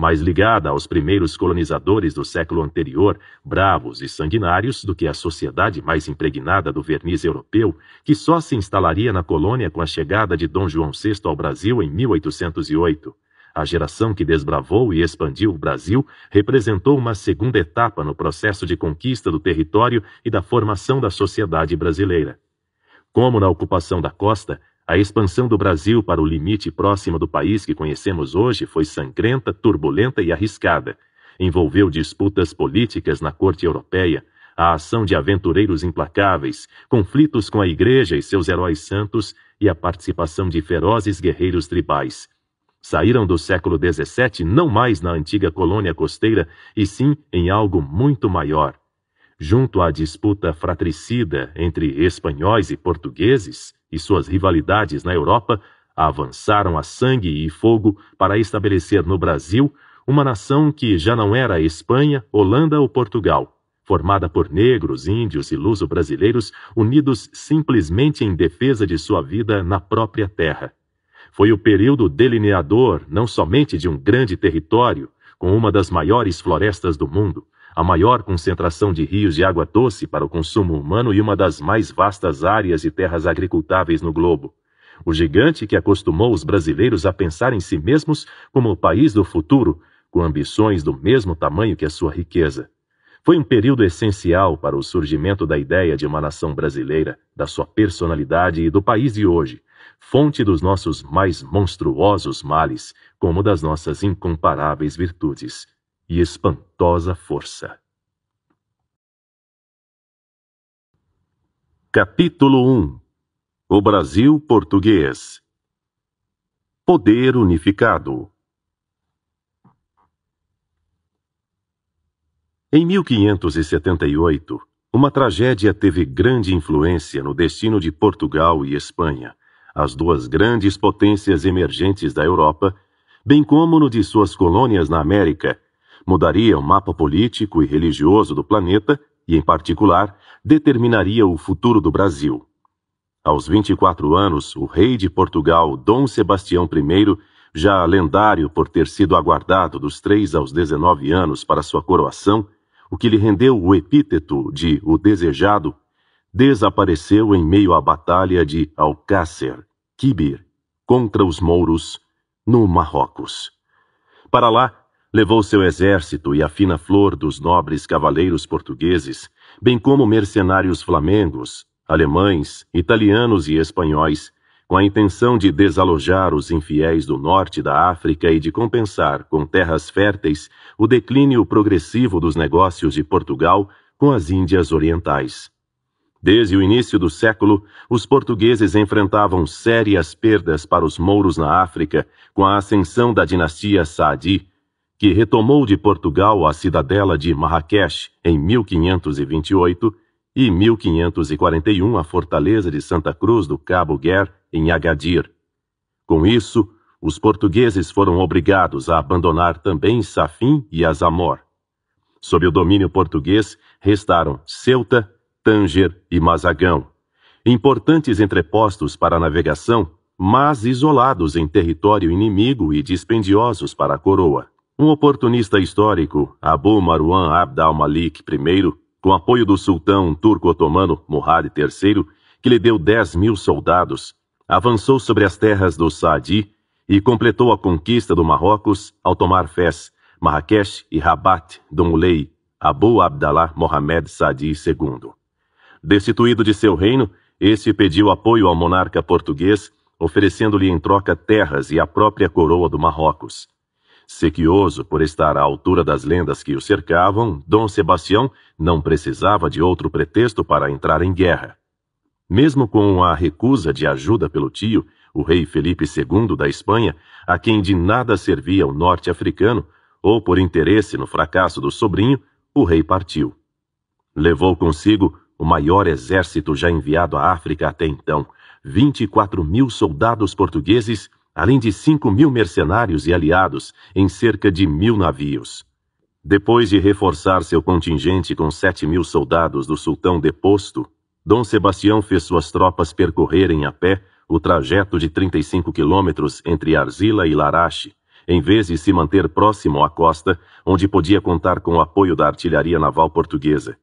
mais ligada aos primeiros colonizadores do século anterior, bravos e sanguinários, do que a sociedade mais impregnada do verniz europeu, que só se instalaria na colônia com a chegada de Dom João VI ao Brasil em 1808. A geração que desbravou e expandiu o Brasil representou uma segunda etapa no processo de conquista do território e da formação da sociedade brasileira. Como na ocupação da costa, a expansão do Brasil para o limite próximo do país que conhecemos hoje foi sangrenta, turbulenta e arriscada. Envolveu disputas políticas na corte europeia, a ação de aventureiros implacáveis, conflitos com a igreja e seus heróis santos e a participação de ferozes guerreiros tribais saíram do século XVII não mais na antiga colônia costeira, e sim em algo muito maior. Junto à disputa fratricida entre espanhóis e portugueses, e suas rivalidades na Europa avançaram a sangue e fogo para estabelecer no Brasil uma nação que já não era Espanha, Holanda ou Portugal, formada por negros, índios e luso-brasileiros unidos simplesmente em defesa de sua vida na própria terra. Foi o período delineador não somente de um grande território, com uma das maiores florestas do mundo, a maior concentração de rios de água doce para o consumo humano e uma das mais vastas áreas e terras agricultáveis no globo. O gigante que acostumou os brasileiros a pensar em si mesmos como o país do futuro, com ambições do mesmo tamanho que a sua riqueza. Foi um período essencial para o surgimento da ideia de uma nação brasileira, da sua personalidade e do país de hoje, fonte dos nossos mais monstruosos males, como das nossas incomparáveis virtudes e espantosa força. Capítulo 1 O Brasil Português Poder Unificado Em 1578, uma tragédia teve grande influência no destino de Portugal e Espanha, as duas grandes potências emergentes da Europa, bem como no de suas colônias na América, mudaria o mapa político e religioso do planeta e, em particular, determinaria o futuro do Brasil. Aos 24 anos, o rei de Portugal, Dom Sebastião I, já lendário por ter sido aguardado dos 3 aos 19 anos para sua coroação, o que lhe rendeu o epíteto de o desejado, desapareceu em meio à batalha de Alcácer, Quibir, contra os mouros, no Marrocos. Para lá, levou seu exército e a fina flor dos nobres cavaleiros portugueses, bem como mercenários flamengos, alemães, italianos e espanhóis, com a intenção de desalojar os infiéis do norte da África e de compensar com terras férteis o declínio progressivo dos negócios de Portugal com as Índias Orientais. Desde o início do século, os portugueses enfrentavam sérias perdas para os mouros na África com a ascensão da dinastia Saadi, que retomou de Portugal a cidadela de Marrakech em 1528 e 1541 a fortaleza de Santa Cruz do Cabo Guer em Agadir. Com isso, os portugueses foram obrigados a abandonar também Safim e Azamor. Sob o domínio português restaram Ceuta, Tanger e Mazagão, importantes entrepostos para a navegação, mas isolados em território inimigo e dispendiosos para a coroa. Um oportunista histórico, Abu Marwan Abd al-Malik I, com apoio do sultão turco-otomano Murad III, que lhe deu 10 mil soldados, avançou sobre as terras do Saadi e completou a conquista do Marrocos ao tomar Fez, Marrakech e Rabat do Mulei Abu Abdallah Mohamed Sadi II. Destituído de seu reino, este pediu apoio ao monarca português, oferecendo-lhe em troca terras e a própria coroa do Marrocos. Sequioso por estar à altura das lendas que o cercavam, Dom Sebastião não precisava de outro pretexto para entrar em guerra. Mesmo com a recusa de ajuda pelo tio, o rei Felipe II da Espanha, a quem de nada servia o norte africano, ou por interesse no fracasso do sobrinho, o rei partiu. Levou consigo o maior exército já enviado à África até então, 24 mil soldados portugueses além de cinco mil mercenários e aliados em cerca de mil navios. Depois de reforçar seu contingente com sete mil soldados do sultão deposto, Dom Sebastião fez suas tropas percorrerem a pé o trajeto de 35 quilômetros entre Arzila e Larache, em vez de se manter próximo à costa, onde podia contar com o apoio da artilharia naval portuguesa.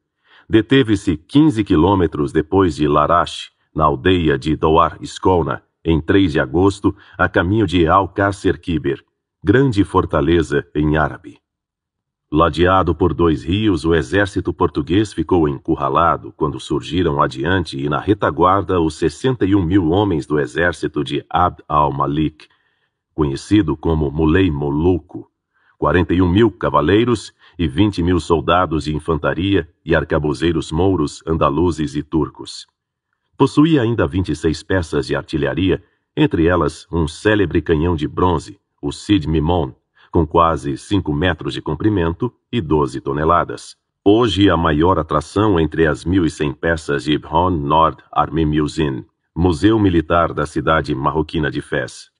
Deteve-se 15 quilômetros depois de Larache, na aldeia de Doar Escolna, em 3 de agosto, a caminho de Alcácer-Quiber, grande fortaleza em árabe. Ladeado por dois rios, o exército português ficou encurralado quando surgiram adiante e na retaguarda os 61 mil homens do exército de Abd al-Malik, conhecido como Mulei Moluco, 41 mil cavaleiros e 20 mil soldados de infantaria e arcabuzeiros mouros, andaluzes e turcos. Possuía ainda 26 peças de artilharia, entre elas um célebre canhão de bronze, o Sid Mimon, com quase 5 metros de comprimento e 12 toneladas. Hoje, a maior atração entre as 1.100 peças de Ibhan Nord Army Museum, museu militar da cidade marroquina de Fez.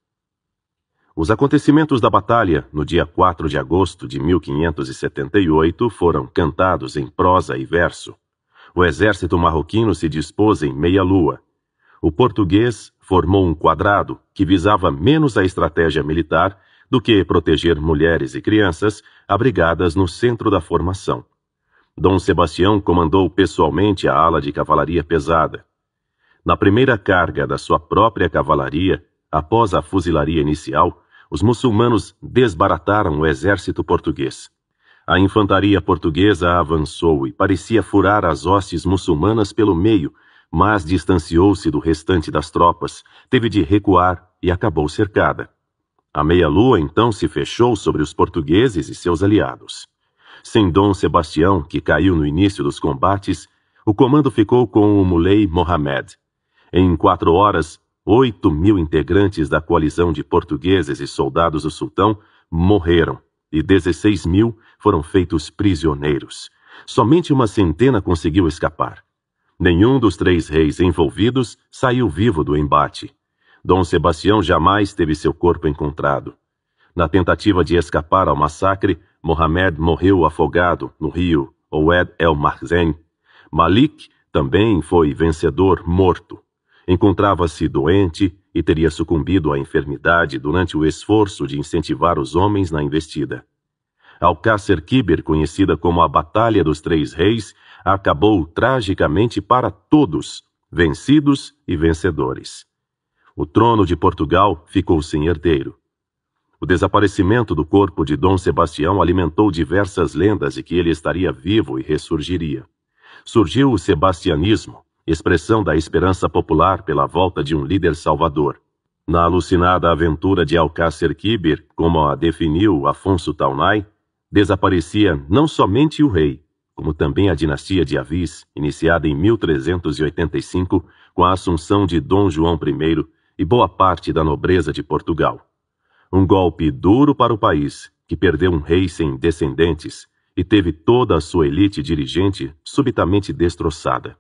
Os acontecimentos da batalha, no dia 4 de agosto de 1578, foram cantados em prosa e verso. O exército marroquino se dispôs em meia-lua. O português formou um quadrado que visava menos a estratégia militar do que proteger mulheres e crianças abrigadas no centro da formação. Dom Sebastião comandou pessoalmente a ala de cavalaria pesada. Na primeira carga da sua própria cavalaria, após a fuzilaria inicial, os muçulmanos desbarataram o exército português. A infantaria portuguesa avançou e parecia furar as hostes muçulmanas pelo meio, mas distanciou-se do restante das tropas, teve de recuar e acabou cercada. A meia-lua então se fechou sobre os portugueses e seus aliados. Sem Dom Sebastião, que caiu no início dos combates, o comando ficou com o Mulei Mohamed. Em quatro horas, oito mil integrantes da coalizão de portugueses e soldados do sultão morreram, e 16 mil foram feitos prisioneiros. Somente uma centena conseguiu escapar. Nenhum dos três reis envolvidos saiu vivo do embate. Dom Sebastião jamais teve seu corpo encontrado. Na tentativa de escapar ao massacre, Mohamed morreu afogado no rio Oued El Marzen. Malik também foi vencedor morto. Encontrava-se doente e teria sucumbido à enfermidade durante o esforço de incentivar os homens na investida. Alcácer Quiber, conhecida como a Batalha dos Três Reis, acabou tragicamente para todos, vencidos e vencedores. O trono de Portugal ficou sem herdeiro. O desaparecimento do corpo de Dom Sebastião alimentou diversas lendas de que ele estaria vivo e ressurgiria. Surgiu o sebastianismo, expressão da esperança popular pela volta de um líder salvador. Na alucinada aventura de Alcácer Quibir, como a definiu Afonso Taunay, desaparecia não somente o rei, como também a dinastia de Avis, iniciada em 1385 com a assunção de Dom João I e boa parte da nobreza de Portugal. Um golpe duro para o país, que perdeu um rei sem descendentes e teve toda a sua elite dirigente subitamente destroçada.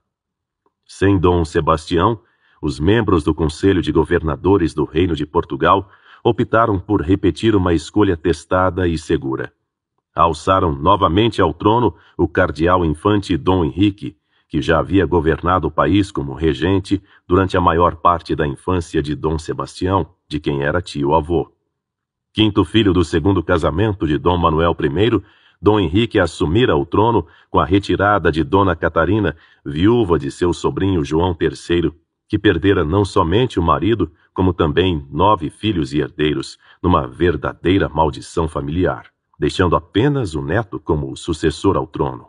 Sem Dom Sebastião, os membros do Conselho de Governadores do Reino de Portugal optaram por repetir uma escolha testada e segura. Alçaram novamente ao trono o cardeal infante Dom Henrique, que já havia governado o país como regente durante a maior parte da infância de Dom Sebastião, de quem era tio-avô. Quinto filho do segundo casamento de Dom Manuel I, Dom Henrique assumira o trono com a retirada de Dona Catarina, viúva de seu sobrinho João III, que perdera não somente o marido, como também nove filhos e herdeiros, numa verdadeira maldição familiar, deixando apenas o neto como sucessor ao trono.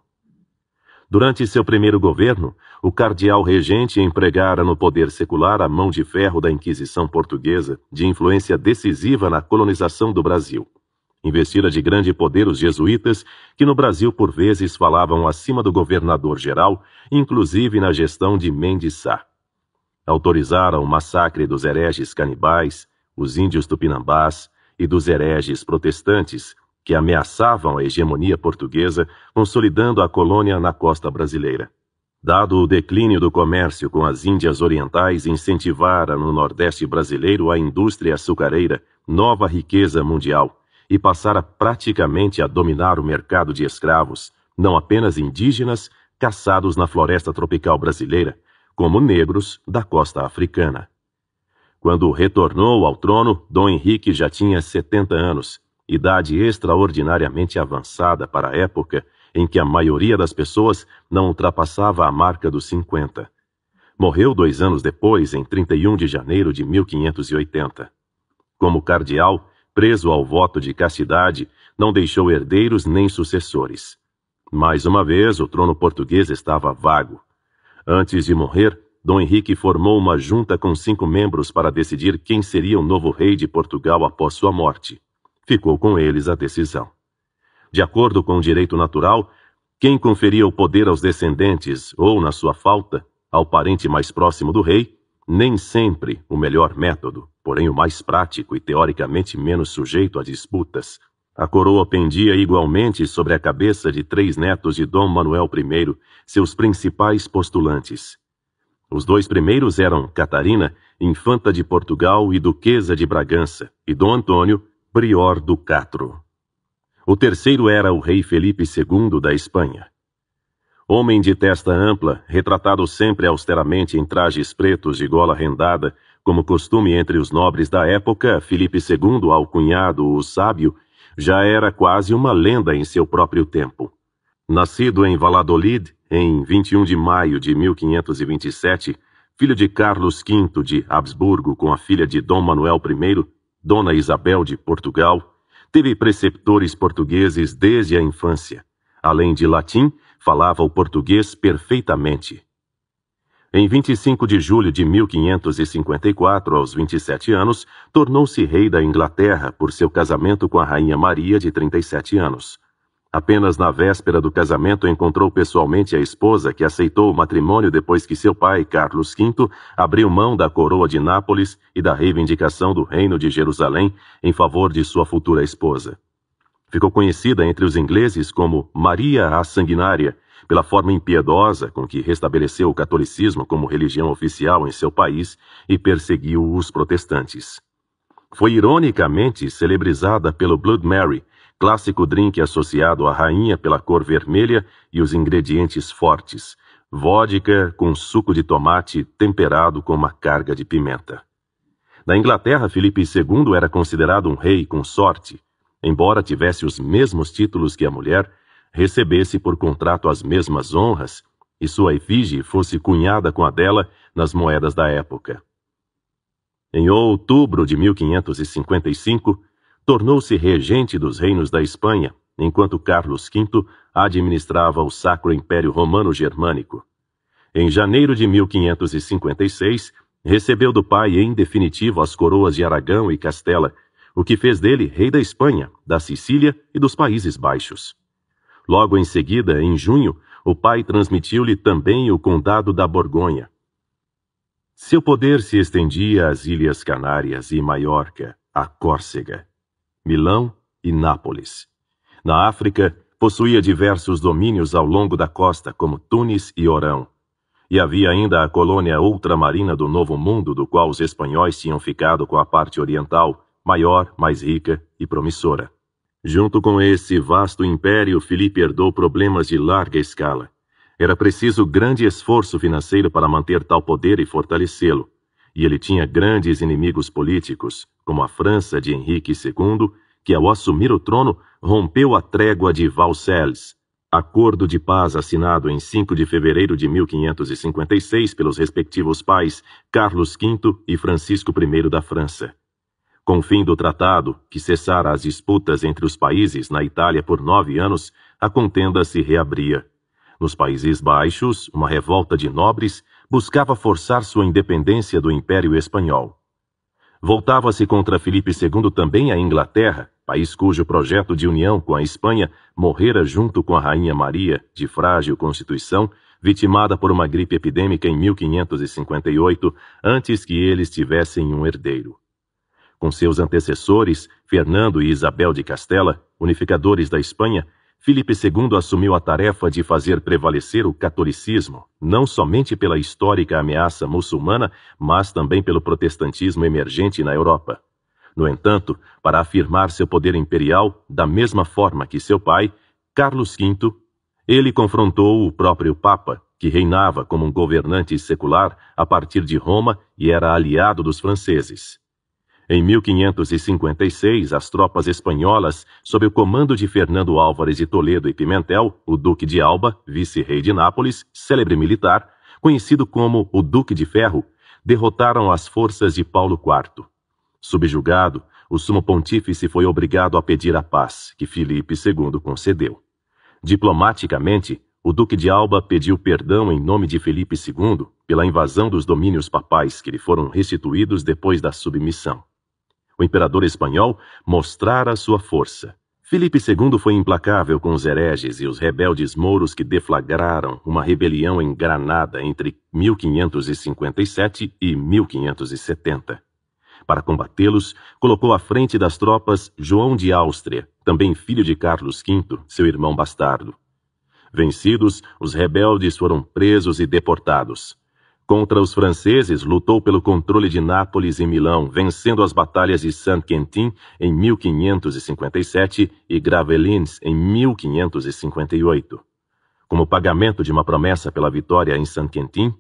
Durante seu primeiro governo, o cardeal regente empregara no poder secular a mão de ferro da Inquisição portuguesa, de influência decisiva na colonização do Brasil investira de grande poder os jesuítas, que no Brasil por vezes falavam acima do governador-geral, inclusive na gestão de Mendes Sá. Autorizaram o massacre dos hereges canibais, os índios tupinambás e dos hereges protestantes, que ameaçavam a hegemonia portuguesa, consolidando a colônia na costa brasileira. Dado o declínio do comércio com as Índias Orientais, incentivara no Nordeste brasileiro a indústria açucareira, nova riqueza mundial, e passara praticamente a dominar o mercado de escravos, não apenas indígenas caçados na floresta tropical brasileira, como negros da costa africana. Quando retornou ao trono, Dom Henrique já tinha 70 anos, idade extraordinariamente avançada para a época em que a maioria das pessoas não ultrapassava a marca dos 50. Morreu dois anos depois, em 31 de janeiro de 1580. Como cardeal, preso ao voto de castidade, não deixou herdeiros nem sucessores. Mais uma vez, o trono português estava vago. Antes de morrer, Dom Henrique formou uma junta com cinco membros para decidir quem seria o novo rei de Portugal após sua morte. Ficou com eles a decisão. De acordo com o direito natural, quem conferia o poder aos descendentes ou, na sua falta, ao parente mais próximo do rei, nem sempre o melhor método, porém o mais prático e teoricamente menos sujeito a disputas. A coroa pendia igualmente sobre a cabeça de três netos de Dom Manuel I, seus principais postulantes. Os dois primeiros eram Catarina, infanta de Portugal e duquesa de Bragança, e Dom Antônio, prior do Catro. O terceiro era o rei Felipe II da Espanha, Homem de testa ampla, retratado sempre austeramente em trajes pretos de gola rendada, como costume entre os nobres da época, Felipe II, ao cunhado, o sábio, já era quase uma lenda em seu próprio tempo. Nascido em Valladolid, em 21 de maio de 1527, filho de Carlos V de Habsburgo com a filha de Dom Manuel I, Dona Isabel de Portugal, teve preceptores portugueses desde a infância. Além de latim, falava o português perfeitamente. Em 25 de julho de 1554, aos 27 anos, tornou-se rei da Inglaterra por seu casamento com a rainha Maria de 37 anos. Apenas na véspera do casamento encontrou pessoalmente a esposa que aceitou o matrimônio depois que seu pai, Carlos V, abriu mão da coroa de Nápoles e da reivindicação do reino de Jerusalém em favor de sua futura esposa. Ficou conhecida entre os ingleses como Maria a Sanguinária, pela forma impiedosa com que restabeleceu o catolicismo como religião oficial em seu país e perseguiu os protestantes. Foi ironicamente celebrizada pelo Blood Mary, clássico drink associado à rainha pela cor vermelha e os ingredientes fortes, vodka com suco de tomate temperado com uma carga de pimenta. Na Inglaterra, Felipe II era considerado um rei com sorte, embora tivesse os mesmos títulos que a mulher, recebesse por contrato as mesmas honras e sua efígie fosse cunhada com a dela nas moedas da época. Em outubro de 1555, tornou-se regente dos reinos da Espanha, enquanto Carlos V administrava o Sacro Império Romano Germânico. Em janeiro de 1556, recebeu do pai em definitivo as coroas de Aragão e Castela, o que fez dele rei da Espanha, da Sicília e dos Países Baixos. Logo em seguida, em junho, o pai transmitiu-lhe também o condado da Borgonha. Seu poder se estendia às Ilhas Canárias e Maiorca, à Córcega, Milão e Nápoles. Na África, possuía diversos domínios ao longo da costa, como Tunis e Orão. E havia ainda a colônia ultramarina do Novo Mundo, do qual os espanhóis tinham ficado com a parte oriental, maior, mais rica e promissora. Junto com esse vasto império, Filipe herdou problemas de larga escala. Era preciso grande esforço financeiro para manter tal poder e fortalecê-lo. E ele tinha grandes inimigos políticos, como a França de Henrique II, que ao assumir o trono rompeu a trégua de Valselles, acordo de paz assinado em 5 de fevereiro de 1556 pelos respectivos pais Carlos V e Francisco I da França. Com o fim do tratado, que cessara as disputas entre os países na Itália por nove anos, a contenda se reabria. Nos Países Baixos, uma revolta de nobres buscava forçar sua independência do Império Espanhol. Voltava-se contra Felipe II também a Inglaterra, país cujo projeto de união com a Espanha morrera junto com a Rainha Maria, de frágil constituição, vitimada por uma gripe epidêmica em 1558, antes que eles tivessem um herdeiro com seus antecessores, Fernando e Isabel de Castela, unificadores da Espanha, Filipe II assumiu a tarefa de fazer prevalecer o catolicismo, não somente pela histórica ameaça muçulmana, mas também pelo protestantismo emergente na Europa. No entanto, para afirmar seu poder imperial, da mesma forma que seu pai, Carlos V, ele confrontou o próprio Papa, que reinava como um governante secular a partir de Roma e era aliado dos franceses. Em 1556, as tropas espanholas, sob o comando de Fernando Álvares de Toledo e Pimentel, o Duque de Alba, vice-rei de Nápoles, célebre militar, conhecido como o Duque de Ferro, derrotaram as forças de Paulo IV. Subjugado, o sumo pontífice foi obrigado a pedir a paz, que Filipe II concedeu. Diplomaticamente, o Duque de Alba pediu perdão em nome de Felipe II pela invasão dos domínios papais que lhe foram restituídos depois da submissão o imperador espanhol mostrara sua força. Felipe II foi implacável com os hereges e os rebeldes mouros que deflagraram uma rebelião em Granada entre 1557 e 1570. Para combatê-los, colocou à frente das tropas João de Áustria, também filho de Carlos V, seu irmão bastardo. Vencidos, os rebeldes foram presos e deportados. Contra os franceses, lutou pelo controle de Nápoles e Milão, vencendo as batalhas de Saint-Quentin em 1557 e Gravelines em 1558. Como pagamento de uma promessa pela vitória em Saint-Quentin,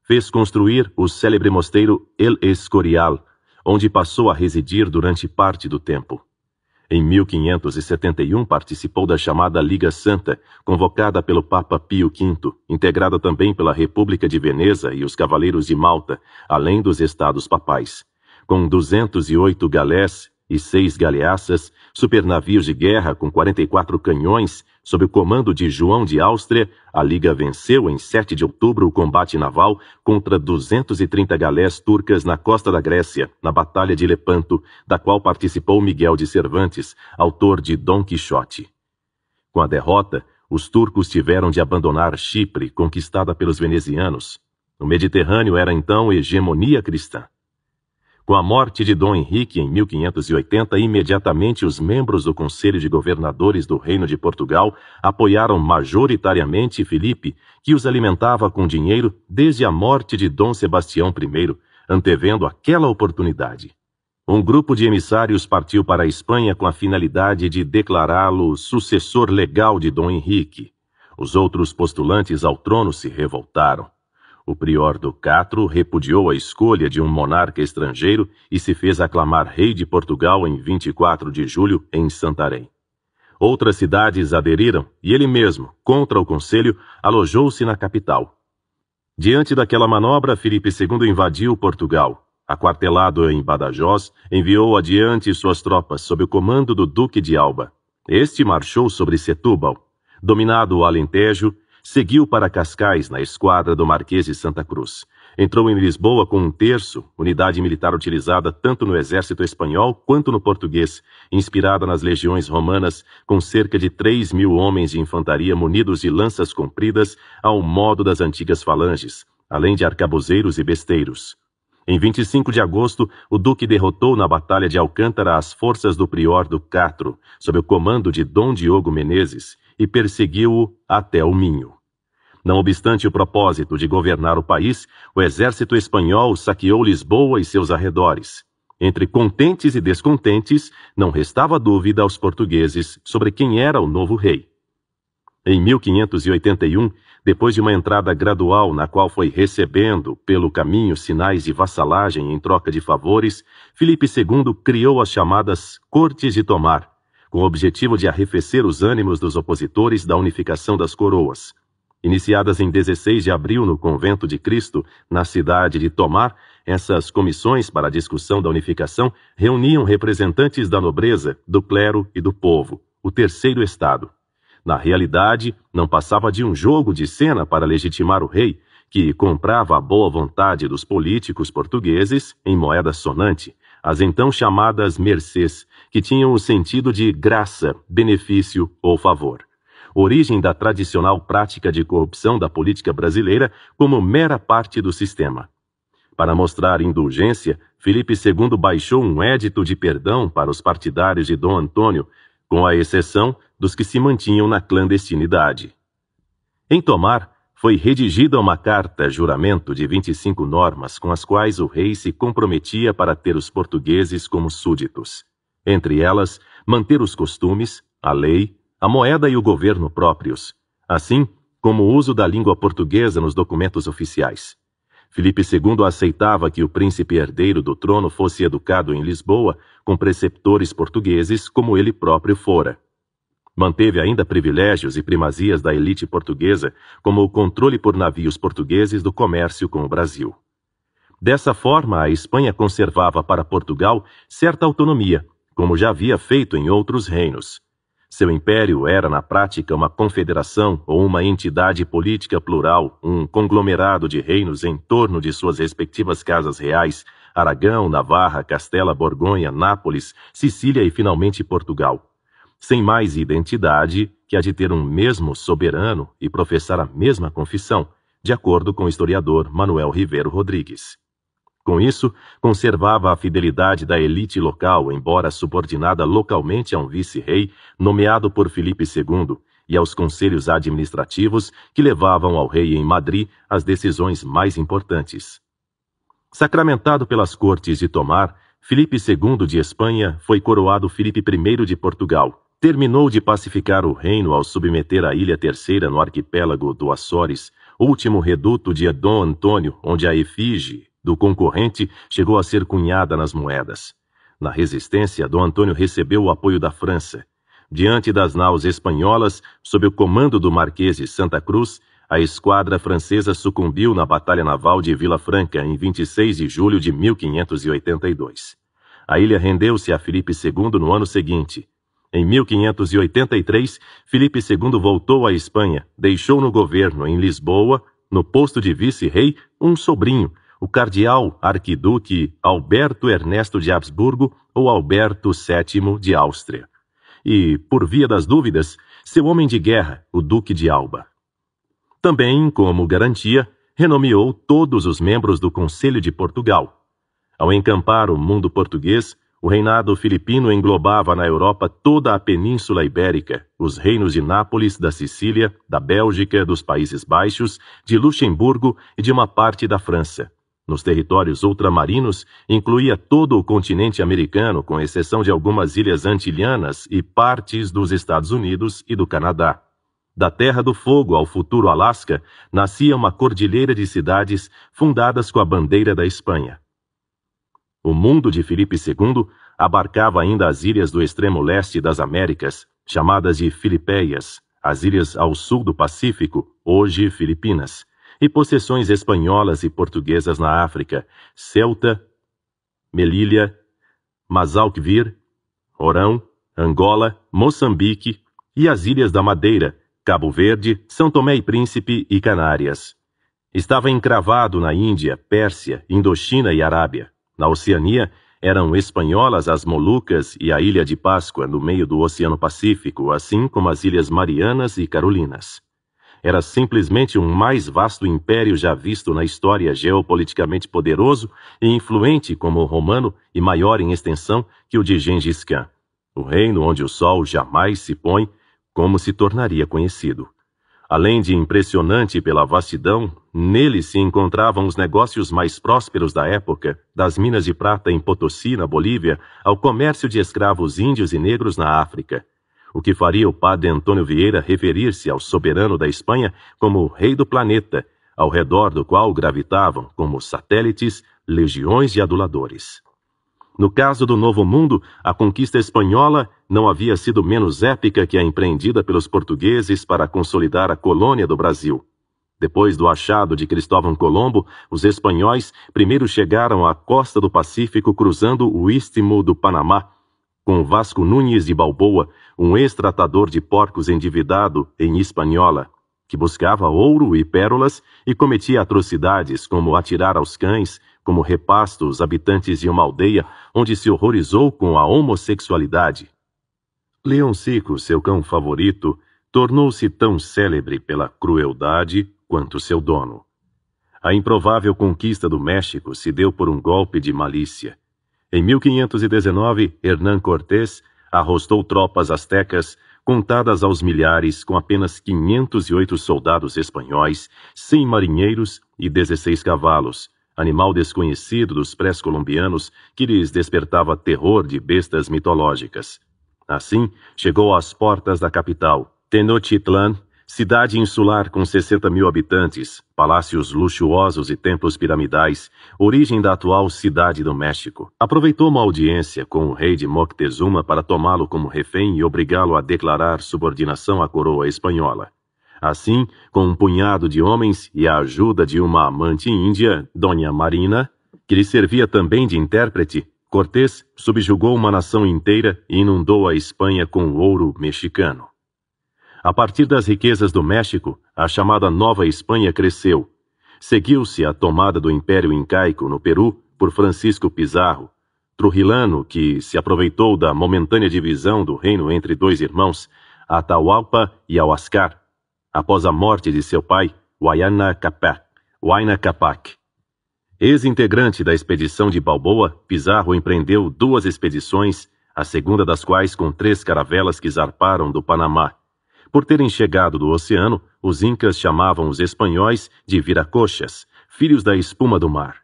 fez construir o célebre mosteiro El Escorial, onde passou a residir durante parte do tempo. Em 1571 participou da chamada Liga Santa, convocada pelo Papa Pio V, integrada também pela República de Veneza e os Cavaleiros de Malta, além dos estados papais. Com 208 galés e seis galeaças, supernavios de guerra com 44 canhões, sob o comando de João de Áustria, a Liga venceu em 7 de outubro o combate naval contra 230 galés turcas na costa da Grécia, na Batalha de Lepanto, da qual participou Miguel de Cervantes, autor de Dom Quixote. Com a derrota, os turcos tiveram de abandonar Chipre, conquistada pelos venezianos. O Mediterrâneo era então hegemonia cristã. Com a morte de Dom Henrique em 1580, imediatamente os membros do Conselho de Governadores do Reino de Portugal apoiaram majoritariamente Felipe, que os alimentava com dinheiro desde a morte de Dom Sebastião I, antevendo aquela oportunidade. Um grupo de emissários partiu para a Espanha com a finalidade de declará-lo sucessor legal de Dom Henrique. Os outros postulantes ao trono se revoltaram. O prior do Catro repudiou a escolha de um monarca estrangeiro e se fez aclamar rei de Portugal em 24 de julho, em Santarém. Outras cidades aderiram e ele mesmo, contra o conselho, alojou-se na capital. Diante daquela manobra, Filipe II invadiu Portugal. Aquartelado em Badajoz, enviou adiante suas tropas sob o comando do Duque de Alba. Este marchou sobre Setúbal, dominado o Alentejo Seguiu para Cascais, na esquadra do Marquês de Santa Cruz. Entrou em Lisboa com um terço, unidade militar utilizada tanto no exército espanhol quanto no português, inspirada nas legiões romanas, com cerca de 3 mil homens de infantaria munidos de lanças compridas ao modo das antigas falanges, além de arcabuzeiros e besteiros. Em 25 de agosto, o Duque derrotou na Batalha de Alcântara as forças do Prior do Catro, sob o comando de Dom Diogo Menezes, e perseguiu-o até o Minho. Não obstante o propósito de governar o país, o exército espanhol saqueou Lisboa e seus arredores. Entre contentes e descontentes, não restava dúvida aos portugueses sobre quem era o novo rei. Em 1581, depois de uma entrada gradual na qual foi recebendo, pelo caminho, sinais de vassalagem em troca de favores, Filipe II criou as chamadas Cortes de Tomar, com o objetivo de arrefecer os ânimos dos opositores da unificação das coroas. Iniciadas em 16 de abril no Convento de Cristo, na cidade de Tomar, essas comissões para a discussão da unificação reuniam representantes da nobreza, do clero e do povo, o terceiro Estado. Na realidade, não passava de um jogo de cena para legitimar o rei, que comprava a boa vontade dos políticos portugueses em moeda sonante, as então chamadas mercês, que tinham o sentido de graça, benefício ou favor origem da tradicional prática de corrupção da política brasileira como mera parte do sistema. Para mostrar indulgência, Felipe II baixou um édito de perdão para os partidários de Dom Antônio, com a exceção dos que se mantinham na clandestinidade. Em Tomar, foi redigida uma carta juramento de 25 normas com as quais o rei se comprometia para ter os portugueses como súditos. Entre elas, manter os costumes, a lei, a moeda e o governo próprios, assim como o uso da língua portuguesa nos documentos oficiais. Filipe II aceitava que o príncipe herdeiro do trono fosse educado em Lisboa com preceptores portugueses, como ele próprio fora. Manteve ainda privilégios e primazias da elite portuguesa, como o controle por navios portugueses do comércio com o Brasil. Dessa forma, a Espanha conservava para Portugal certa autonomia, como já havia feito em outros reinos. Seu império era, na prática, uma confederação ou uma entidade política plural, um conglomerado de reinos em torno de suas respectivas casas reais, Aragão, Navarra, Castela, Borgonha, Nápoles, Sicília e finalmente Portugal. Sem mais identidade que a de ter um mesmo soberano e professar a mesma confissão, de acordo com o historiador Manuel Ribeiro Rodrigues. Com isso, conservava a fidelidade da elite local, embora subordinada localmente a um vice-rei nomeado por Felipe II e aos conselhos administrativos que levavam ao rei em Madrid as decisões mais importantes. Sacramentado pelas cortes de Tomar, Felipe II de Espanha foi coroado Felipe I de Portugal. Terminou de pacificar o reino ao submeter a Ilha Terceira no arquipélago do Açores, último reduto de Dom Antônio, onde a efígie do concorrente chegou a ser cunhada nas moedas. Na resistência, Dom Antônio recebeu o apoio da França. Diante das naus espanholas, sob o comando do Marquês de Santa Cruz, a esquadra francesa sucumbiu na Batalha Naval de Vila Franca em 26 de julho de 1582. A ilha rendeu-se a Felipe II no ano seguinte. Em 1583, Felipe II voltou à Espanha, deixou no governo em Lisboa, no posto de vice-rei, um sobrinho, o cardeal arquiduque Alberto Ernesto de Habsburgo ou Alberto VII de Áustria. E, por via das dúvidas, seu homem de guerra, o Duque de Alba. Também, como garantia, renomeou todos os membros do Conselho de Portugal. Ao encampar o mundo português, o reinado filipino englobava na Europa toda a Península Ibérica, os reinos de Nápoles, da Sicília, da Bélgica, dos Países Baixos, de Luxemburgo e de uma parte da França nos territórios ultramarinos, incluía todo o continente americano, com exceção de algumas ilhas antilhanas e partes dos Estados Unidos e do Canadá. Da Terra do Fogo ao futuro Alasca, nascia uma cordilheira de cidades fundadas com a bandeira da Espanha. O mundo de Filipe II abarcava ainda as ilhas do extremo leste das Américas, chamadas de Filipeias, as ilhas ao sul do Pacífico, hoje Filipinas e possessões espanholas e portuguesas na África, Ceuta, Melília, Mazalquivir, Orão, Angola, Moçambique e as Ilhas da Madeira, Cabo Verde, São Tomé e Príncipe e Canárias. Estava encravado na Índia, Pérsia, Indochina e Arábia. Na Oceania, eram espanholas as Molucas e a Ilha de Páscoa, no meio do Oceano Pacífico, assim como as Ilhas Marianas e Carolinas era simplesmente um mais vasto império já visto na história geopoliticamente poderoso e influente como o romano e maior em extensão que o de Gengis Khan. O reino onde o sol jamais se põe, como se tornaria conhecido. Além de impressionante pela vastidão, nele se encontravam os negócios mais prósperos da época, das minas de prata em Potosí, na Bolívia, ao comércio de escravos índios e negros na África o que faria o padre Antônio Vieira referir-se ao soberano da Espanha como rei do planeta, ao redor do qual gravitavam, como satélites, legiões de aduladores. No caso do Novo Mundo, a conquista espanhola não havia sido menos épica que a empreendida pelos portugueses para consolidar a colônia do Brasil. Depois do achado de Cristóvão Colombo, os espanhóis primeiro chegaram à costa do Pacífico cruzando o istmo do Panamá, com Vasco Nunes de Balboa, um extratador de porcos endividado em Espanhola, que buscava ouro e pérolas e cometia atrocidades como atirar aos cães, como repasto os habitantes de uma aldeia onde se horrorizou com a homossexualidade. Leoncico, seu cão favorito, tornou-se tão célebre pela crueldade quanto seu dono. A improvável conquista do México se deu por um golpe de malícia em 1519, Hernán Cortés arrostou tropas astecas contadas aos milhares com apenas 508 soldados espanhóis, 100 marinheiros e 16 cavalos, animal desconhecido dos pré-colombianos que lhes despertava terror de bestas mitológicas. Assim, chegou às portas da capital, Tenochtitlan, Cidade insular com 60 mil habitantes, palácios luxuosos e templos piramidais, origem da atual Cidade do México. Aproveitou uma audiência com o rei de Moctezuma para tomá-lo como refém e obrigá-lo a declarar subordinação à coroa espanhola. Assim, com um punhado de homens e a ajuda de uma amante índia, Dona Marina, que lhe servia também de intérprete, Cortés subjugou uma nação inteira e inundou a Espanha com ouro mexicano. A partir das riquezas do México, a chamada Nova Espanha cresceu. Seguiu-se a tomada do Império Incaico no Peru por Francisco Pizarro, Trujilano que se aproveitou da momentânea divisão do reino entre dois irmãos, Atahualpa e Auascar, após a morte de seu pai, Huayna Capac. Huayna Capac. Ex-integrante da expedição de Balboa, Pizarro empreendeu duas expedições, a segunda das quais com três caravelas que zarparam do Panamá. Por terem chegado do oceano, os incas chamavam os espanhóis de viracochas, filhos da espuma do mar.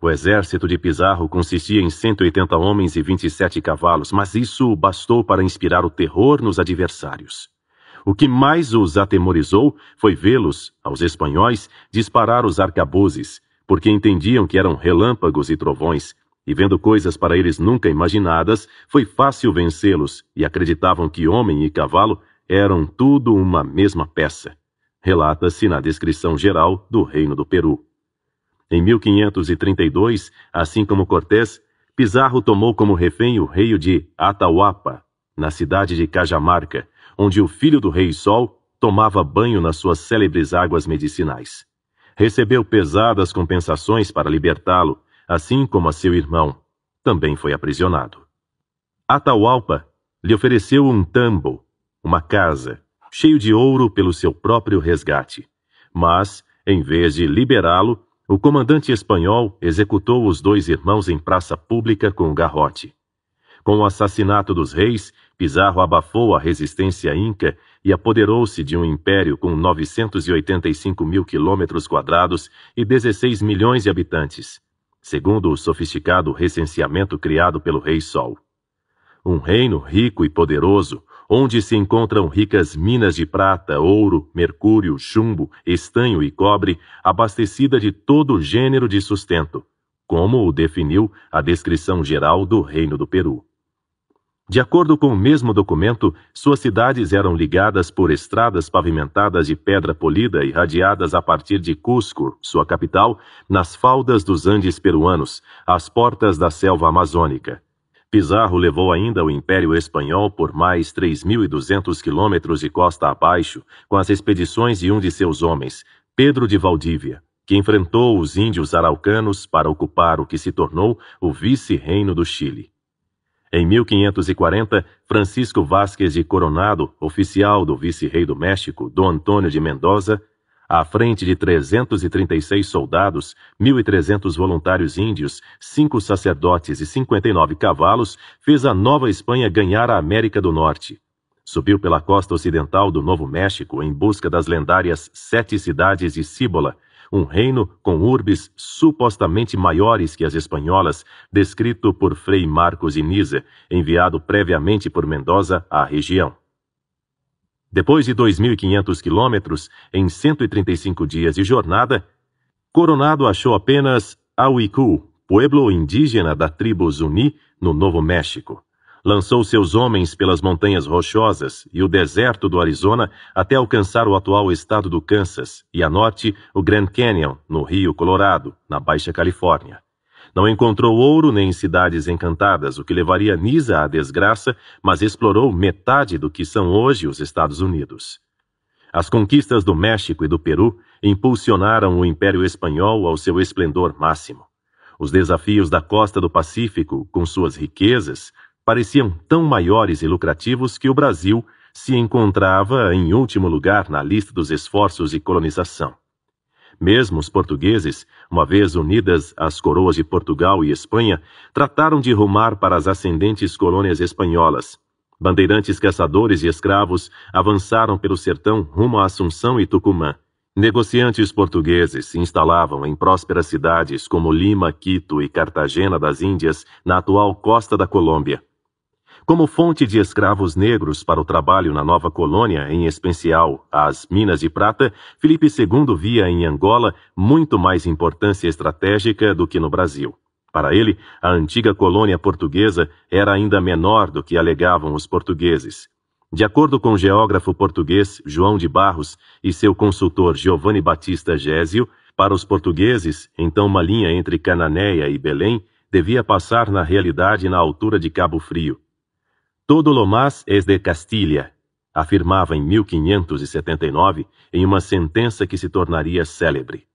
O exército de Pizarro consistia em 180 homens e 27 cavalos, mas isso bastou para inspirar o terror nos adversários. O que mais os atemorizou foi vê-los, aos espanhóis, disparar os arcabuzes, porque entendiam que eram relâmpagos e trovões, e vendo coisas para eles nunca imaginadas, foi fácil vencê-los, e acreditavam que homem e cavalo eram tudo uma mesma peça, relata-se na descrição geral do Reino do Peru. Em 1532, assim como Cortés, Pizarro tomou como refém o rei de Atahuapa, na cidade de Cajamarca, onde o filho do rei Sol tomava banho nas suas célebres águas medicinais. Recebeu pesadas compensações para libertá-lo, assim como a seu irmão. Também foi aprisionado. Atahualpa lhe ofereceu um tambo, uma casa, cheio de ouro pelo seu próprio resgate. Mas, em vez de liberá-lo, o comandante espanhol executou os dois irmãos em praça pública com o garrote. Com o assassinato dos reis, Pizarro abafou a resistência inca e apoderou-se de um império com 985 mil quilômetros quadrados e 16 milhões de habitantes, segundo o sofisticado recenseamento criado pelo Rei Sol. Um reino rico e poderoso, onde se encontram ricas minas de prata, ouro, mercúrio, chumbo, estanho e cobre, abastecida de todo gênero de sustento, como o definiu a descrição geral do Reino do Peru. De acordo com o mesmo documento, suas cidades eram ligadas por estradas pavimentadas de pedra polida e radiadas a partir de Cusco, sua capital, nas faldas dos Andes peruanos, às portas da selva amazônica. Pizarro levou ainda o Império Espanhol por mais 3.200 quilômetros de costa abaixo, com as expedições de um de seus homens, Pedro de Valdívia, que enfrentou os índios araucanos para ocupar o que se tornou o vice-reino do Chile. Em 1540, Francisco Vázquez de Coronado, oficial do vice-rei do México, Dom Antônio de Mendoza, à frente de 336 soldados, 1.300 voluntários índios, cinco sacerdotes e 59 cavalos, fez a Nova Espanha ganhar a América do Norte. Subiu pela costa ocidental do Novo México em busca das lendárias Sete Cidades de Cíbola, um reino com urbes supostamente maiores que as espanholas, descrito por Frei Marcos Iniza, enviado previamente por Mendoza à região. Depois de 2.500 quilômetros, em 135 dias de jornada, Coronado achou apenas Auicu, pueblo indígena da tribo Zuni, no Novo México. Lançou seus homens pelas montanhas rochosas e o deserto do Arizona até alcançar o atual estado do Kansas e, a norte, o Grand Canyon, no Rio Colorado, na Baixa Califórnia. Não encontrou ouro nem cidades encantadas, o que levaria Nisa à desgraça, mas explorou metade do que são hoje os Estados Unidos. As conquistas do México e do Peru impulsionaram o Império Espanhol ao seu esplendor máximo. Os desafios da costa do Pacífico, com suas riquezas, pareciam tão maiores e lucrativos que o Brasil se encontrava em último lugar na lista dos esforços de colonização. Mesmo os portugueses, uma vez unidas as coroas de Portugal e Espanha, trataram de rumar para as ascendentes colônias espanholas. Bandeirantes caçadores e escravos avançaram pelo sertão rumo a Assunção e Tucumã. Negociantes portugueses se instalavam em prósperas cidades como Lima, Quito e Cartagena das Índias, na atual costa da Colômbia como fonte de escravos negros para o trabalho na nova colônia, em especial as Minas de Prata, Felipe II via em Angola muito mais importância estratégica do que no Brasil. Para ele, a antiga colônia portuguesa era ainda menor do que alegavam os portugueses. De acordo com o geógrafo português João de Barros e seu consultor Giovanni Batista Gésio, para os portugueses, então uma linha entre Cananéia e Belém devia passar na realidade na altura de Cabo Frio. Todo lo más es de Castilla, afirmava em 1579 em uma sentença que se tornaria célebre.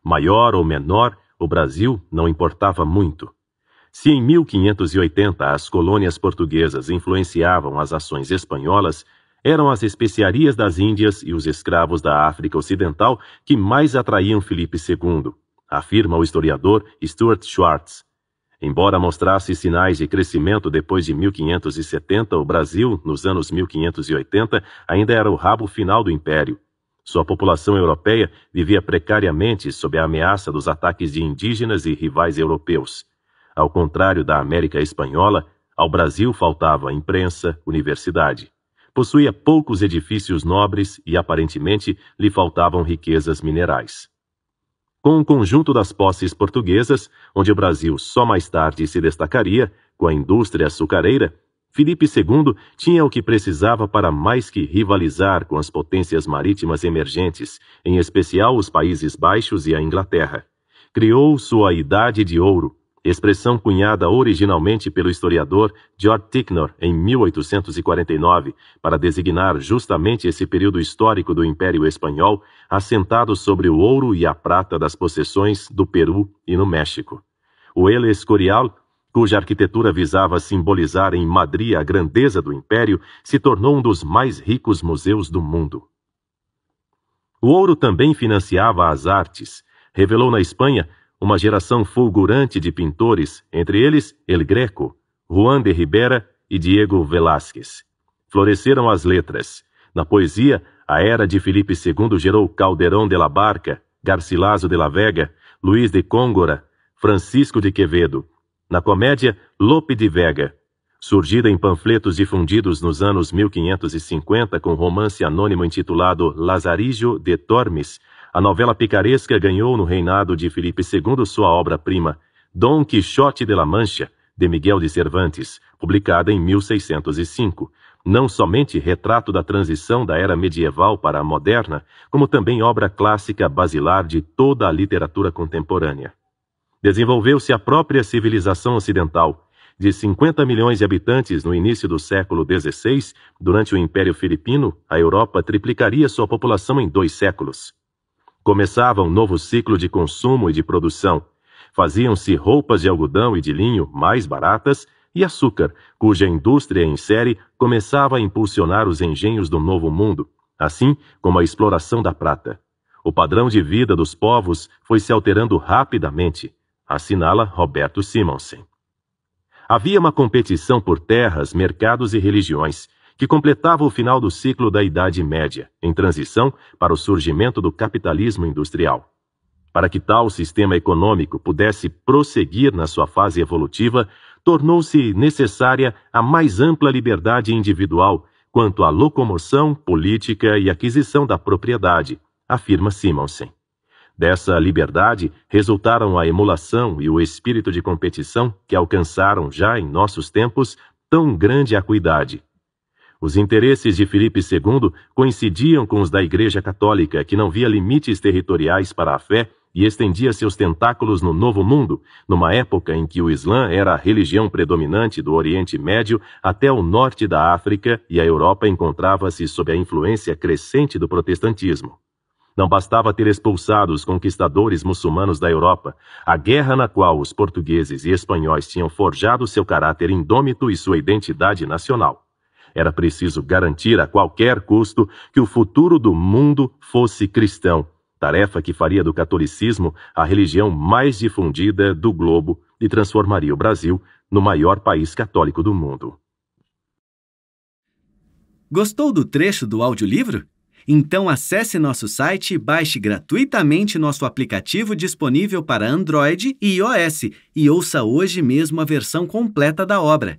Maior ou menor, o Brasil não importava muito. Se em 1580 as colônias portuguesas influenciavam as ações espanholas, eram as especiarias das Índias e os escravos da África Ocidental que mais atraíam Felipe II, afirma o historiador Stuart Schwartz, Embora mostrasse sinais de crescimento depois de 1570, o Brasil, nos anos 1580, ainda era o rabo final do império. Sua população europeia vivia precariamente sob a ameaça dos ataques de indígenas e rivais europeus. Ao contrário da América Espanhola, ao Brasil faltava imprensa, universidade. Possuía poucos edifícios nobres e, aparentemente, lhe faltavam riquezas minerais com o um conjunto das posses portuguesas, onde o Brasil só mais tarde se destacaria, com a indústria açucareira, Filipe II tinha o que precisava para mais que rivalizar com as potências marítimas emergentes, em especial os Países Baixos e a Inglaterra. Criou sua Idade de Ouro, expressão cunhada originalmente pelo historiador George Ticknor em 1849 para designar justamente esse período histórico do Império Espanhol, assentado sobre o ouro e a prata das possessões do Peru e no México. O El Escorial, cuja arquitetura visava simbolizar em Madrid a grandeza do Império, se tornou um dos mais ricos museus do mundo. O ouro também financiava as artes. Revelou na Espanha uma geração fulgurante de pintores, entre eles El Greco, Juan de Ribera e Diego Velázquez. Floresceram as letras. Na poesia, a era de Felipe II gerou Calderón de la Barca, Garcilaso de la Vega, Luiz de Côngora, Francisco de Quevedo. Na comédia, Lope de Vega. Surgida em panfletos difundidos nos anos 1550 com romance anônimo intitulado Lazarillo de Tormes, a novela picaresca ganhou no reinado de Felipe II sua obra-prima, Dom Quixote de la Mancha, de Miguel de Cervantes, publicada em 1605. Não somente retrato da transição da era medieval para a moderna, como também obra clássica basilar de toda a literatura contemporânea. Desenvolveu-se a própria civilização ocidental, de 50 milhões de habitantes no início do século XVI, durante o Império Filipino, a Europa triplicaria sua população em dois séculos. Começava um novo ciclo de consumo e de produção. Faziam-se roupas de algodão e de linho mais baratas e açúcar, cuja indústria em série começava a impulsionar os engenhos do novo mundo, assim como a exploração da prata. O padrão de vida dos povos foi se alterando rapidamente, assinala Roberto Simonsen. Havia uma competição por terras, mercados e religiões que completava o final do ciclo da Idade Média, em transição para o surgimento do capitalismo industrial. Para que tal sistema econômico pudesse prosseguir na sua fase evolutiva, tornou-se necessária a mais ampla liberdade individual quanto à locomoção, política e aquisição da propriedade, afirma Simonsen. Dessa liberdade resultaram a emulação e o espírito de competição que alcançaram já em nossos tempos tão grande acuidade. Os interesses de Filipe II coincidiam com os da Igreja Católica, que não via limites territoriais para a fé e estendia seus tentáculos no Novo Mundo, numa época em que o Islã era a religião predominante do Oriente Médio até o norte da África e a Europa encontrava-se sob a influência crescente do protestantismo. Não bastava ter expulsado os conquistadores muçulmanos da Europa. A guerra na qual os portugueses e espanhóis tinham forjado seu caráter indômito e sua identidade nacional era preciso garantir a qualquer custo que o futuro do mundo fosse cristão, tarefa que faria do catolicismo a religião mais difundida do globo e transformaria o Brasil no maior país católico do mundo. Gostou do trecho do audiolivro? Então acesse nosso site e baixe gratuitamente nosso aplicativo disponível para Android e iOS e ouça hoje mesmo a versão completa da obra.